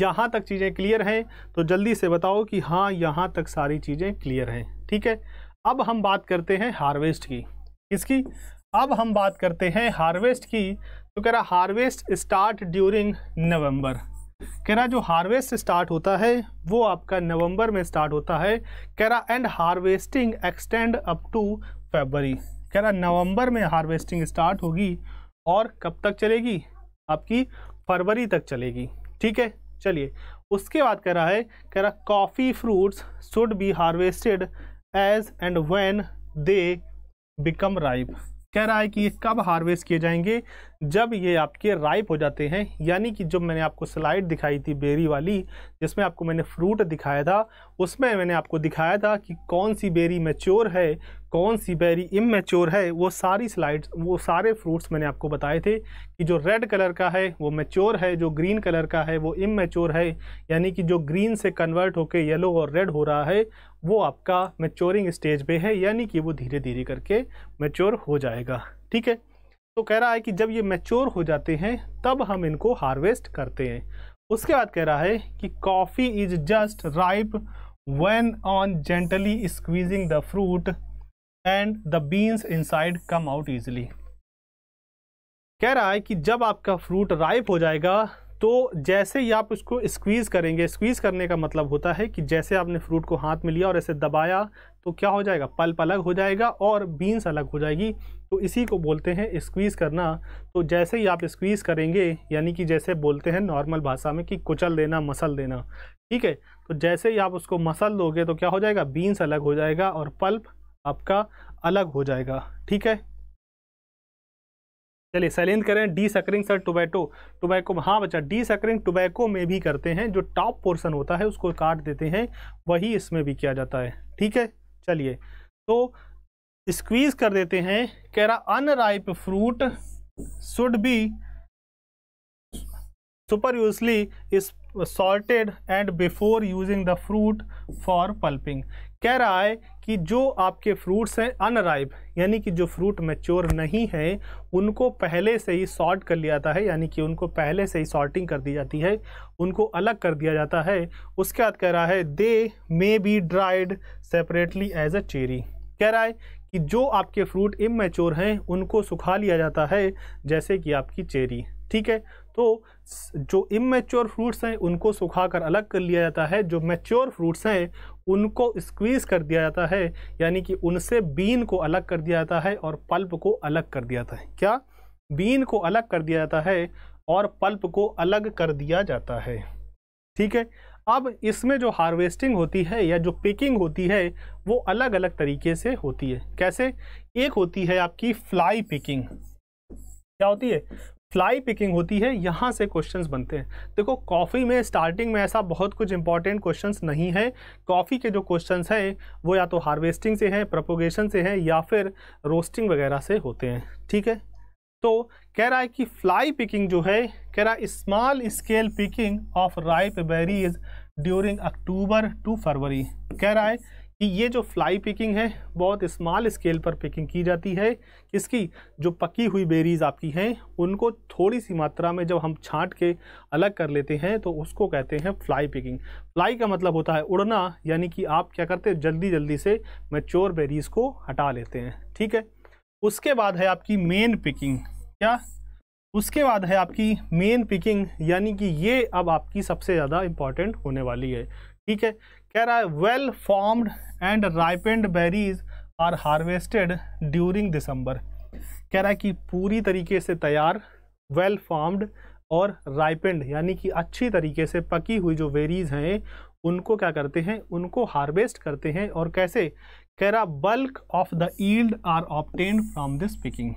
यहाँ तक चीज़ें क्लियर हैं तो जल्दी से बताओ कि हाँ यहाँ तक सारी चीज़ें क्लियर हैं ठीक है अब हम बात करते हैं हार्वेस्ट की किसकी अब हम बात करते हैं हार्वेस्ट की तो कह रहा हार्वेस्ट स्टार्ट ड्यूरिंग नवंबर कह रहा जो हार्वेस्ट स्टार्ट होता है वो आपका नवंबर में स्टार्ट होता है कह रहा and harvesting extend up to February कह रहा नवंबर में हार्वेस्टिंग स्टार्ट होगी और कब तक चलेगी आपकी फरवरी तक चलेगी ठीक है चलिए उसके बाद कह रहा है कह रहा coffee fruits should be harvested as and when they become ripe कह रहा है कि ये कब हार्वेस्ट किए जाएंगे जब ये आपके राइप हो जाते हैं यानी कि जब मैंने आपको स्लाइड दिखाई थी बेरी वाली जिसमें आपको मैंने फ्रूट दिखाया था उसमें मैंने आपको दिखाया था कि कौन सी बेरी मेच्योर है कौन सी बेरी इमेच्योर है वो सारी स्लाइड्स वो सारे फ्रूट्स मैंने आपको बताए थे कि जो रेड कलर का है वो मेच्योर है जो ग्रीन कलर का है वो इमेच्योर है यानी कि जो ग्रीन से कन्वर्ट होकर येलो और रेड हो रहा है वो आपका मेच्योरिंग स्टेज पे है यानी कि वो धीरे धीरे करके मेच्योर हो जाएगा ठीक है तो कह रहा है कि जब ये मेच्योर हो जाते हैं तब हम इनको हार्वेस्ट करते हैं उसके बाद कह रहा है कि coffee is just ripe when on gently squeezing the fruit and the beans inside come out easily कह रहा है कि जब आपका फ्रूट राइप हो जाएगा तो जैसे ही आप इसको स्क्वीज़ करेंगे स्क्वीज़ करने का मतलब होता है कि जैसे आपने फ्रूट को हाथ में लिया और ऐसे दबाया तो क्या हो जाएगा पल्प अलग हो जाएगा और बीन्स अलग हो जाएगी तो इसी को बोलते हैं स्क्वीज़ करना तो जैसे ही आप स्क्वीज़ करेंगे यानी कि जैसे बोलते हैं नॉर्मल भाषा में कि कुचल देना मसल देना ठीक है तो जैसे ही आप उसको मसल दोगे तो क्या हो जाएगा बीन्स अलग हो जाएगा और पल्प आपका अलग हो जाएगा ठीक है चलिए सैलेंद करें डी सकरिंग सर टोबैटो टोबैको हाँ बच्चा डी सकरिंग टोबैको में भी करते हैं जो टॉप पोर्सन होता है उसको काट देते हैं वही इसमें भी किया जाता है ठीक है चलिए तो स्क्वीज कर देते हैं कह रहा unripe fruit should be separately sorted and before using the fruit for pulping कह रहा है कि जो आपके फ्रूट्स हैं अनराइब यानी कि जो फ्रूट मेच्योर नहीं है उनको पहले से ही सॉर्ट कर लिया जाता है यानी कि उनको पहले से ही सॉर्टिंग कर दी जाती है उनको अलग कर दिया जाता है उसके बाद कह रहा है they may be dried separately as a cherry कह रहा है कि जो आपके फ्रूट इमेच्योर हैं उनको सुखा लिया जाता है जैसे कि आपकी चेरी ठीक है तो जो इमेच्योर फ्रूट्स हैं उनको सुखा कर अलग कर लिया जाता है जो मेच्योर फ्रूट्स हैं उनको स्क्वीज़ कर दिया जाता है यानी कि उनसे बीन को अलग कर दिया जाता है और पल्प को अलग कर दिया जाता है क्या बीन को अलग कर दिया जाता है और पल्प को अलग कर दिया जाता है ठीक है अब इसमें जो हार्वेस्टिंग होती है या जो पिकिंग होती है वो अलग अलग तरीके से होती है कैसे एक होती है आपकी फ्लाई पिकिंग क्या होती है फ्लाई पिकिंग होती है यहाँ से क्वेश्चंस बनते हैं देखो कॉफ़ी में स्टार्टिंग में ऐसा बहुत कुछ इंपॉर्टेंट क्वेश्चंस नहीं है कॉफ़ी के जो क्वेश्चंस हैं वो या तो हार्वेस्टिंग से हैं प्रपोगेशन से हैं या फिर रोस्टिंग वगैरह से होते हैं ठीक है तो कह रहा है कि फ्लाई पिकिंग जो है कह रहा है small scale picking of ripe berries during October to February कह रहा है कि ये जो फ्लाई पिकिंग है बहुत स्मॉल स्केल पर पिकिंग की जाती है इसकी जो पकी हुई बेरीज़ आपकी हैं उनको थोड़ी सी मात्रा में जब हम छांट के अलग कर लेते हैं तो उसको कहते हैं फ्लाई पिकिंग फ्लाई का मतलब होता है उड़ना यानी कि आप क्या करते हैं जल्दी जल्दी से मेच्योर बेरीज़ को हटा लेते हैं ठीक है उसके बाद है आपकी मेन पिकिंग क्या उसके बाद है आपकी मेन पिकिंग यानी कि ये अब आपकी सबसे ज़्यादा इम्पॉर्टेंट होने वाली है ठीक है कह रहा है well formed and ripened berries are harvested during December कह रहा है कि पूरी तरीके से तैयार वेल फॉर्म्ड और राइपेंड यानी कि अच्छी तरीके से पकी हुई जो बेरीज हैं उनको क्या करते हैं उनको हार्वेस्ट करते हैं और कैसे कह रहा bulk of the yield are obtained from this picking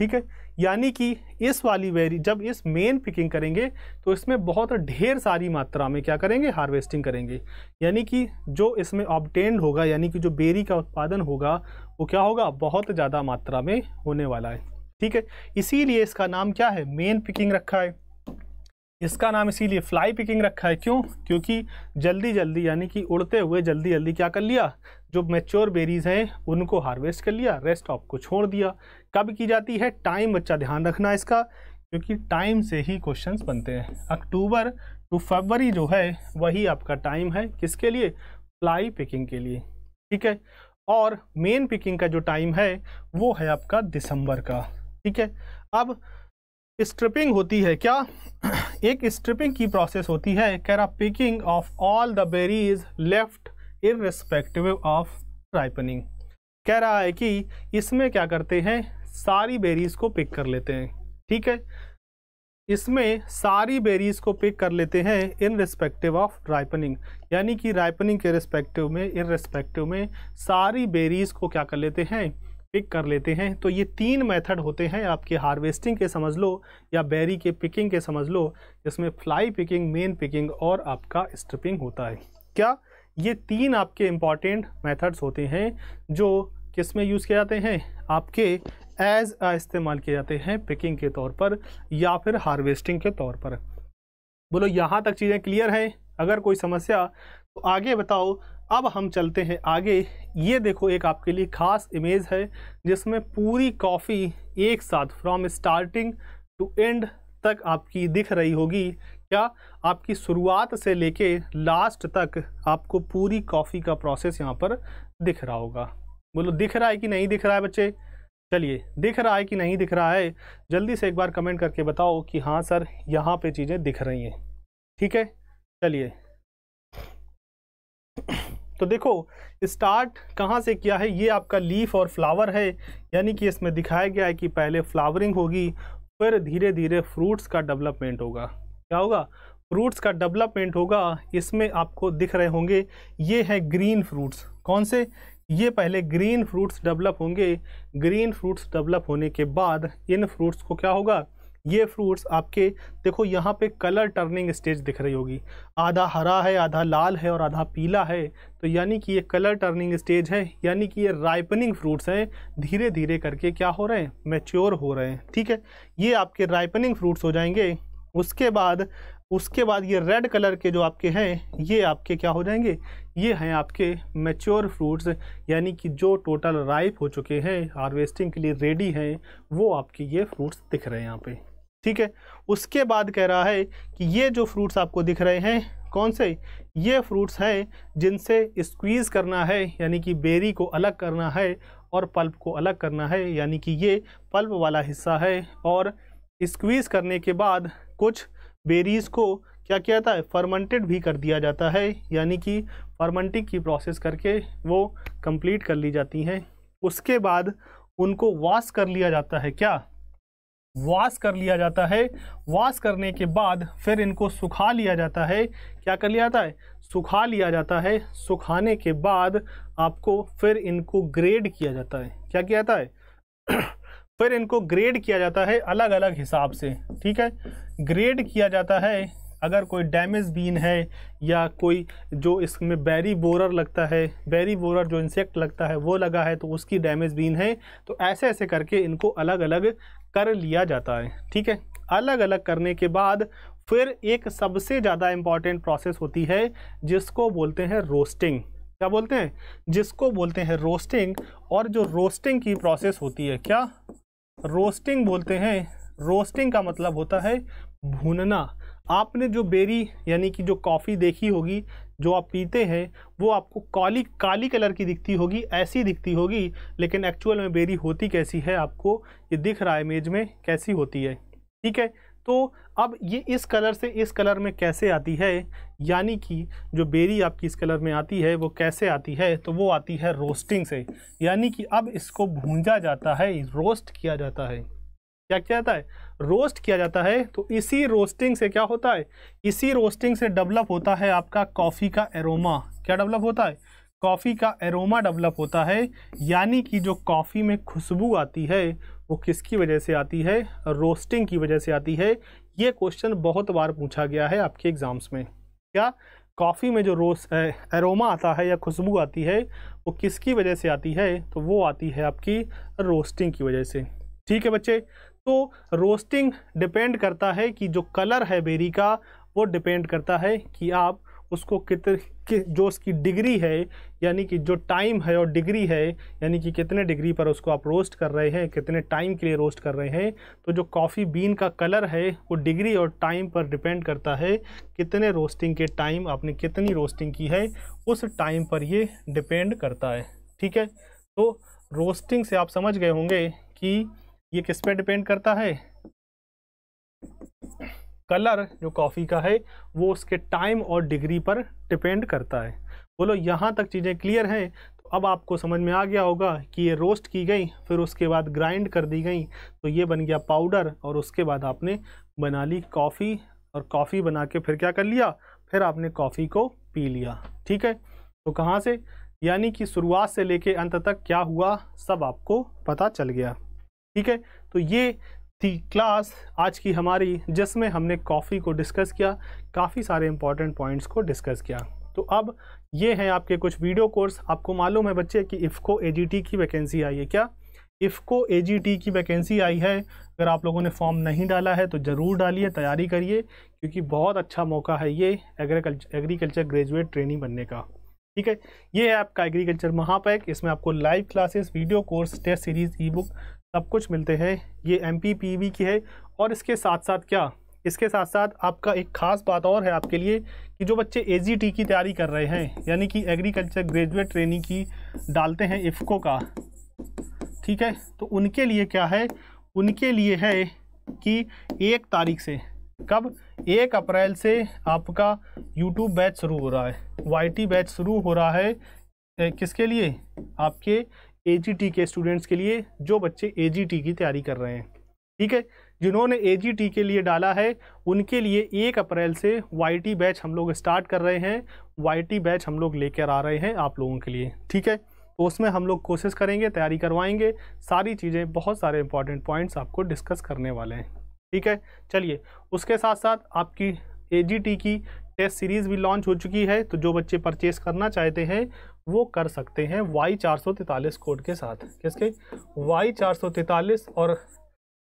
ठीक है यानी कि इस वाली वेरी जब इस मेन पिकिंग करेंगे तो इसमें बहुत ढेर सारी मात्रा में क्या करेंगे हार्वेस्टिंग करेंगे यानी कि जो इसमें ऑबटेंड होगा यानी कि जो बेरी का उत्पादन होगा वो क्या होगा बहुत ज़्यादा मात्रा में होने वाला है ठीक है इसीलिए इसका नाम क्या है मेन पिकिंग रखा है इसका नाम इसीलिए फ्लाई पिकिंग रखा है क्यों क्योंकि जल्दी जल्दी यानी कि उड़ते हुए जल्दी जल्दी क्या कर लिया जो मेच्योर बेरीज हैं उनको हार्वेस्ट कर लिया रेस्ट ऑफ को छोड़ दिया कब की जाती है टाइम बच्चा ध्यान रखना इसका क्योंकि टाइम से ही क्वेश्चंस बनते हैं अक्टूबर टू फरवरी जो है वही आपका टाइम है किसके लिए फ्लाई पिकिंग के लिए ठीक है और मेन पिकिंग का जो टाइम है वो है आपका दिसंबर का ठीक है अब स्ट्रिपिंग होती है क्या एक स्ट्रिपिंग की प्रोसेस होती है कैरा picking of all the berries left in respective of ripening कह रहा है कि इसमें क्या करते हैं सारी बेरीज को पिक कर लेते हैं ठीक है इसमें सारी बेरीज को पिक कर लेते हैं इन रिस्पेक्टिव ऑफ राइपनिंग यानी कि राइपनिंग के रिस्पेक्टिव में इन रिस्पेक्टिव में सारी बेरीज को क्या कर लेते हैं पिक कर लेते हैं तो ये तीन मेथड होते हैं आपके हार्वेस्टिंग के समझ लो या बेरी के पिकिंग के समझ लो जिसमें फ्लाई पिकिंग मेन पिकिंग और आपका स्ट्रिपिंग होता है क्या ये तीन आपके इम्पॉर्टेंट मेथड्स होते हैं जो किस में यूज़ किए जाते हैं आपके एज आ इस्तेमाल किए जाते हैं पिकिंग के तौर पर या फिर हार्वेस्टिंग के तौर पर बोलो यहाँ तक चीज़ें क्लियर हैं अगर कोई समस्या तो आगे बताओ अब हम चलते हैं आगे ये देखो एक आपके लिए ख़ास इमेज है जिसमें पूरी कॉफ़ी एक साथ फ्रॉम स्टार्टिंग टू एंड तक आपकी दिख रही होगी क्या आपकी शुरुआत से लेके लास्ट तक आपको पूरी कॉफ़ी का प्रोसेस यहाँ पर दिख रहा होगा बोलो दिख रहा है कि नहीं दिख रहा है बच्चे चलिए दिख रहा है कि नहीं दिख रहा है जल्दी से एक बार कमेंट करके बताओ कि हाँ सर यहाँ पे चीज़ें दिख रही हैं ठीक है चलिए तो देखो स्टार्ट कहाँ से किया है ये आपका लीफ और फ्लावर है यानी कि इसमें दिखाया गया है कि पहले फ्लावरिंग होगी फिर धीरे धीरे फ्रूट्स का डेवलपमेंट होगा क्या होगा फ्रूट्स का डेवलपमेंट होगा इसमें आपको दिख रहे होंगे ये है ग्रीन फ्रूट्स कौन से ये पहले ग्रीन फ्रूट्स डेवलप होंगे ग्रीन फ्रूट्स डेवलप होने के बाद इन फ्रूट्स को क्या होगा ये फ्रूट्स आपके देखो यहाँ पे कलर टर्निंग स्टेज दिख रही होगी आधा हरा है आधा लाल है और आधा पीला है तो यानी कि ये कलर टर्निंग स्टेज है यानी कि ये राइपनिंग फ्रूट्स हैं धीरे धीरे करके क्या हो रहे हैं मेच्योर हो रहे हैं ठीक है ये आपके राइपनिंग फ्रूट्स हो जाएंगे उसके बाद उसके बाद ये रेड कलर के जो आपके हैं ये आपके क्या हो जाएंगे ये हैं आपके मेच्योर फ्रूट्स यानी कि जो टोटल राइप हो चुके हैं हार्वेस्टिंग के लिए रेडी हैं वो आपके ये फ्रूट्स दिख रहे हैं यहाँ पे ठीक है उसके बाद कह रहा है कि ये जो फ्रूट्स आपको दिख रहे हैं कौन से ये फ्रूट्स हैं जिनसे स्क्वीज़ करना है यानी कि बेरी को अलग करना है और पल्प को अलग करना है यानी कि ये पल्प वाला हिस्सा है और स्क्वीज़ करने के बाद कुछ बेरीज़ को क्या किया जाता है फर्मेंटेड भी कर दिया जाता है यानी कि फर्मेंटिंग की प्रोसेस करके वो कंप्लीट कर ली जाती हैं उसके बाद उनको वॉश कर लिया जाता है क्या वाश कर लिया जाता है वाश करने के बाद फिर इनको सुखा लिया जाता है क्या कर लिया जाता है सुखा लिया जाता है सुखाने के बाद आपको फिर इनको ग्रेड किया जाता है क्या किया जाता है फिर इनको ग्रेड किया जाता है अलग अलग हिसाब से ठीक है ग्रेड किया जाता है अगर कोई डैमेज बीन है या कोई जो इसमें बैरी बोरर लगता है बैरी बोरर जो इंसेक्ट लगता है वो लगा है तो उसकी डैमेज बीन है तो ऐसे ऐसे करके इनको अलग अलग कर लिया जाता है ठीक है अलग अलग करने के बाद फिर एक सबसे ज़्यादा इम्पॉर्टेंट प्रोसेस होती है जिसको बोलते हैं रोस्टिंग क्या बोलते हैं जिसको बोलते हैं रोस्टिंग और जो रोस्टिंग की प्रोसेस होती है क्या रोस्टिंग बोलते हैं रोस्टिंग का मतलब होता है भूनना आपने जो बेरी यानी कि जो कॉफ़ी देखी होगी जो आप पीते हैं वो आपको काली काली कलर की दिखती होगी ऐसी दिखती होगी लेकिन एक्चुअल में बेरी होती कैसी है आपको ये दिख रहा है इमेज में कैसी होती है ठीक है तो अब ये इस कलर से इस कलर में कैसे आती है यानी कि जो बेरी आपकी इस कलर में आती है वो कैसे आती है तो वो आती है रोस्टिंग से यानी कि अब इसको भूंजा जाता है रोस्ट किया जाता है क्या किया जाता है रोस्ट किया जाता है तो इसी रोस्टिंग से क्या होता है इसी रोस्टिंग से डेवलप होता है आपका कॉफ़ी का एरोमा क्या डेवलप होता है कॉफ़ी का एरोमा डेवलप होता है यानी कि जो कॉफ़ी में खुशबू आती है वो किसकी वजह से आती है रोस्टिंग की वजह से आती है ये क्वेश्चन बहुत बार पूछा गया है आपके एग्ज़ाम्स में क्या कॉफ़ी में जो रोस एरोमा आता है या खुशबू आती है वो किसकी वजह से आती है तो वो आती है आपकी रोस्टिंग की वजह से ठीक है बच्चे तो रोस्टिंग डिपेंड करता है कि जो कलर है बेरी का वो डिपेंड करता है कि आप उसको कित कि जो उसकी डिग्री है यानी कि जो टाइम है और डिग्री है यानी कि कितने डिग्री पर उसको आप रोस्ट कर रहे हैं कितने टाइम के लिए रोस्ट कर रहे हैं तो जो कॉफ़ी बीन का कलर है वो डिग्री और टाइम पर डिपेंड करता है कितने रोस्टिंग के टाइम आपने कितनी रोस्टिंग की है उस टाइम पर ये डिपेंड करता है ठीक है तो रोस्टिंग से आप समझ गए होंगे कि ये किस पे डिपेंड करता है कलर जो कॉफ़ी का है वो उसके टाइम और डिग्री पर डिपेंड करता है बोलो यहाँ तक चीज़ें क्लियर हैं तो अब आपको समझ में आ गया होगा कि ये रोस्ट की गई फिर उसके बाद ग्राइंड कर दी गई तो ये बन गया पाउडर और उसके बाद आपने बना ली कॉफ़ी और कॉफ़ी बना के फिर क्या कर लिया फिर आपने कॉफ़ी को पी लिया ठीक है तो कहाँ से यानी कि शुरुआत से लेके अंत तक क्या हुआ सब आपको पता चल गया ठीक है तो ये थी क्लास आज की हमारी जिसमें हमने कॉफ़ी को डिस्कस किया काफ़ी सारे इंपॉर्टेंट पॉइंट्स को डिस्कस किया तो अब ये हैं आपके कुछ वीडियो कोर्स आपको मालूम है बच्चे कि इफ़को ए की वैकेंसी आई है क्या इफ़को ए की वैकेंसी आई है अगर आप लोगों ने फॉर्म नहीं डाला है तो ज़रूर डालिए तैयारी करिए क्योंकि बहुत अच्छा मौका है ये एग्रीकल्चर एग्रीकल्चर ग्रेजुएट ट्रेनिंग बनने का ठीक है ये है आपका एग्रीकल्चर महापैक इसमें आपको live classes video course test series e book सब कुछ मिलते हैं ये एम पी पी वी की है और इसके साथ साथ क्या इसके साथ साथ आपका एक खास बात और है आपके लिए कि जो बच्चे ए जी टी की तैयारी कर रहे हैं यानी कि एग्रीकल्चर ग्रेजुएट ट्रेनिंग की डालते हैं इफ़्को का ठीक है तो उनके लिए क्या है उनके लिए है कि एक तारीख से कब एक अप्रैल से आपका यूट्यूब बैच शुरू हो रहा है वाई टी बैच शुरू हो रहा है किसके लिए आपके ए के स्टूडेंट्स के लिए जो बच्चे ए की तैयारी कर रहे हैं ठीक है जिन्होंने ए के लिए डाला है उनके लिए एक अप्रैल से वाई बैच हम लोग स्टार्ट कर रहे हैं वाई बैच हम लोग लेकर आ रहे हैं आप लोगों के लिए ठीक है तो उसमें हम लोग कोशिश करेंगे तैयारी करवाएंगे सारी चीज़ें बहुत सारे इंपॉर्टेंट पॉइंट्स आपको डिस्कस करने वाले हैं ठीक है चलिए उसके साथ साथ आपकी ए की टेस्ट सीरीज़ भी लॉन्च हो चुकी है तो जो बच्चे परचेस करना चाहते हैं वो कर सकते हैं वाई चार सौ तैतालीस कोड के साथ किसके वाई चार सौ तैतालीस और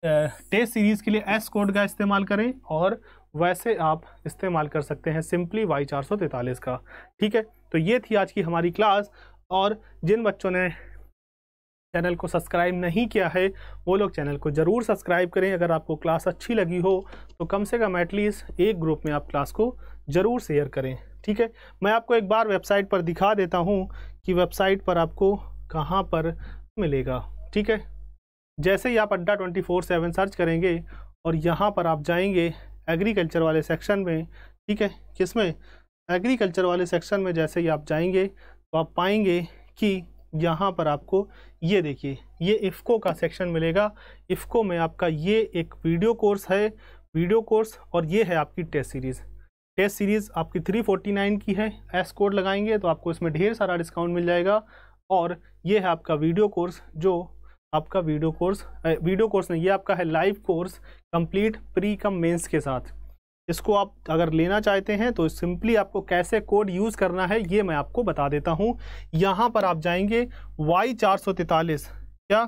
टेस्ट सीरीज़ के लिए एस कोड का इस्तेमाल करें और वैसे आप इस्तेमाल कर सकते हैं सिंपली वाई चार सौ तैतालीस का ठीक है तो ये थी आज की हमारी क्लास और जिन बच्चों ने चैनल को सब्सक्राइब नहीं किया है वो लोग चैनल को ज़रूर सब्सक्राइब करें अगर आपको क्लास अच्छी लगी हो तो कम से कम एटलीस्ट एक ग्रुप में आप क्लास को ज़रूर शेयर करें ठीक है मैं आपको एक बार वेबसाइट पर दिखा देता हूँ कि वेबसाइट पर आपको कहाँ पर मिलेगा ठीक है जैसे ही आप अड्डा ट्वेंटी फोर सेवन सर्च करेंगे और यहाँ पर आप जाएंगे एग्रीकल्चर वाले सेक्शन में ठीक है किसमें एग्रीकल्चर वाले सेक्शन में जैसे ही आप जाएंगे तो आप पाएंगे कि यहाँ पर आपको ये देखिए ये इफ़को का सेक्शन मिलेगा इफ़को में आपका ये एक वीडियो कोर्स है वीडियो कोर्स और ये है आपकी टेस्ट सीरीज़ टेस्ट सीरीज़ आपकी 349 की है एस कोड लगाएंगे तो आपको इसमें ढेर सारा डिस्काउंट मिल जाएगा और ये है आपका वीडियो कोर्स जो आपका वीडियो कोर्स वीडियो कोर्स नहीं ये आपका है live course complete pre cum mains के साथ इसको आप अगर लेना चाहते हैं तो सिंपली आपको कैसे कोड यूज़ करना है ये मैं आपको बता देता हूँ यहाँ पर आप जाएंगे वाई चार सौ तैतालीस या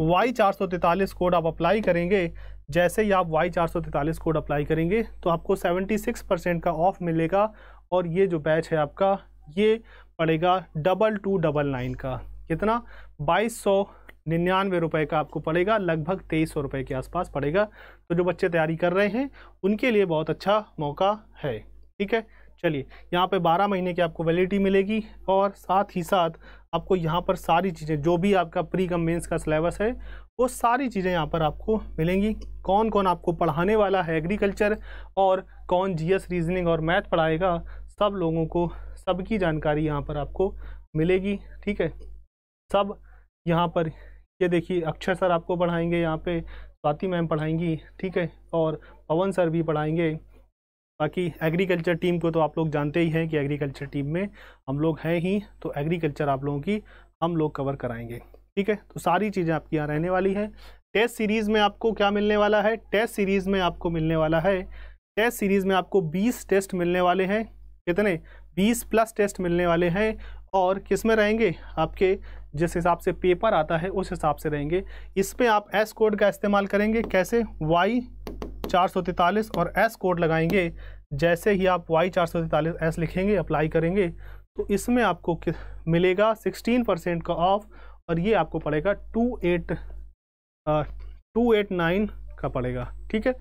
वाई चार सौ तैतालीस कोड आप अप्लाई करेंगे जैसे ही आप वाई चार सौ तैतालीस कोड अप्लाई करेंगे तो आपको सेवेंटी सिक्स परसेंट का ऑफ मिलेगा और ये जो बैच है आपका ये पड़ेगा डबल टू डबल नाइन का कितना बाईस सौ निन्यानवे रुपये का आपको पड़ेगा लगभग तेईस सौ रुपये के आसपास पड़ेगा तो जो बच्चे तैयारी कर रहे हैं उनके लिए बहुत अच्छा मौका है ठीक है चलिए यहाँ पे 12 महीने की आपको वैलिडिटी मिलेगी और साथ ही साथ आपको यहाँ पर सारी चीज़ें जो भी आपका प्री कम्बेंस का सिलेबस है वो सारी चीज़ें यहाँ पर आपको मिलेंगी कौन कौन आपको पढ़ाने वाला है एग्रीकल्चर और कौन जीएस रीजनिंग और मैथ पढ़ाएगा सब लोगों को सबकी जानकारी यहाँ पर आपको मिलेगी ठीक है सब यहाँ पर ये देखिए अक्षर सर आपको पढ़ाएंगे यहाँ पे स्वाति मैम पढ़ाएंगी ठीक है और पवन सर भी पढ़ाएंगे बाकी एग्रीकल्चर टीम को तो आप लोग जानते ही हैं कि एग्रीकल्चर टीम में हम लोग हैं ही तो एग्रीकल्चर आप लोगों की हम लोग कवर कराएंगे ठीक है तो सारी चीज़ें आपकी यहाँ रहने वाली हैं टेस्ट सीरीज़ में आपको क्या मिलने वाला है टेस्ट सीरीज़ में आपको मिलने वाला है टेस्ट सीरीज़ में आपको 20 टेस्ट मिलने वाले हैं कितने 20 प्लस टेस्ट मिलने वाले हैं और किस में रहेंगे आपके जिस हिसाब से पेपर आता है उस हिसाब से रहेंगे इसमें आप एस कोड का इस्तेमाल करेंगे कैसे वाई चार सौ तैंतालीस और एस कोड लगाएंगे जैसे ही आप वाई चार सौ तैंतालीस एस लिखेंगे अप्लाई करेंगे तो इसमें आपको मिलेगा सिक्सटीन परसेंट का ऑफ और ये आपको पड़ेगा two eight two eight nine का पड़ेगा ठीक है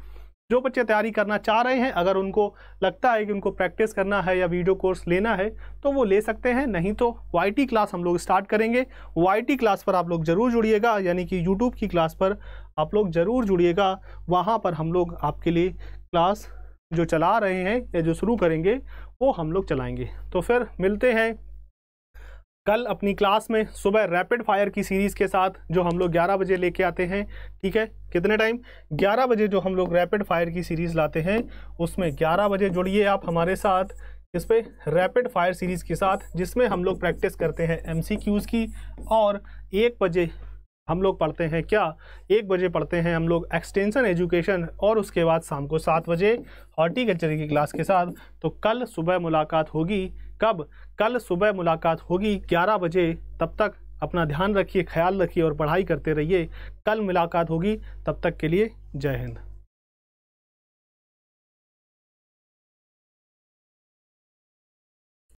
जो बच्चे तैयारी करना चाह रहे हैं अगर उनको लगता है कि उनको प्रैक्टिस करना है या वीडियो कोर्स लेना है तो वो ले सकते हैं नहीं तो वाई क्लास हम लोग स्टार्ट करेंगे वाई क्लास पर आप लोग ज़रूर जुड़िएगा यानी कि यूट्यूब की क्लास पर आप लोग ज़रूर जुड़िएगा वहाँ पर हम लोग आपके लिए क्लास जो चला रहे हैं या जो शुरू करेंगे वो हम लोग चलाएंगे तो फिर मिलते हैं कल अपनी क्लास में सुबह रैपिड फायर की सीरीज़ के साथ जो हम लोग 11 बजे लेके आते हैं ठीक है कितने टाइम 11 बजे जो हम लोग रैपिड फायर की सीरीज़ लाते हैं उसमें 11 बजे जुड़िए आप हमारे साथ इस पर रैपिड फायर सीरीज़ के साथ जिसमें हम लोग प्रैक्टिस करते हैं एम की और एक बजे हम लोग पढ़ते हैं क्या एक बजे पढ़ते हैं हम लोग एक्सटेंशन एजुकेशन और उसके बाद शाम को सात बजे हॉर्टिकल्चर की क्लास के साथ तो कल सुबह मुलाकात होगी कब कल सुबह मुलाकात होगी 11 बजे तब तक अपना ध्यान रखिए ख्याल रखिए और पढ़ाई करते रहिए कल मुलाकात होगी तब तक के लिए जय हिंद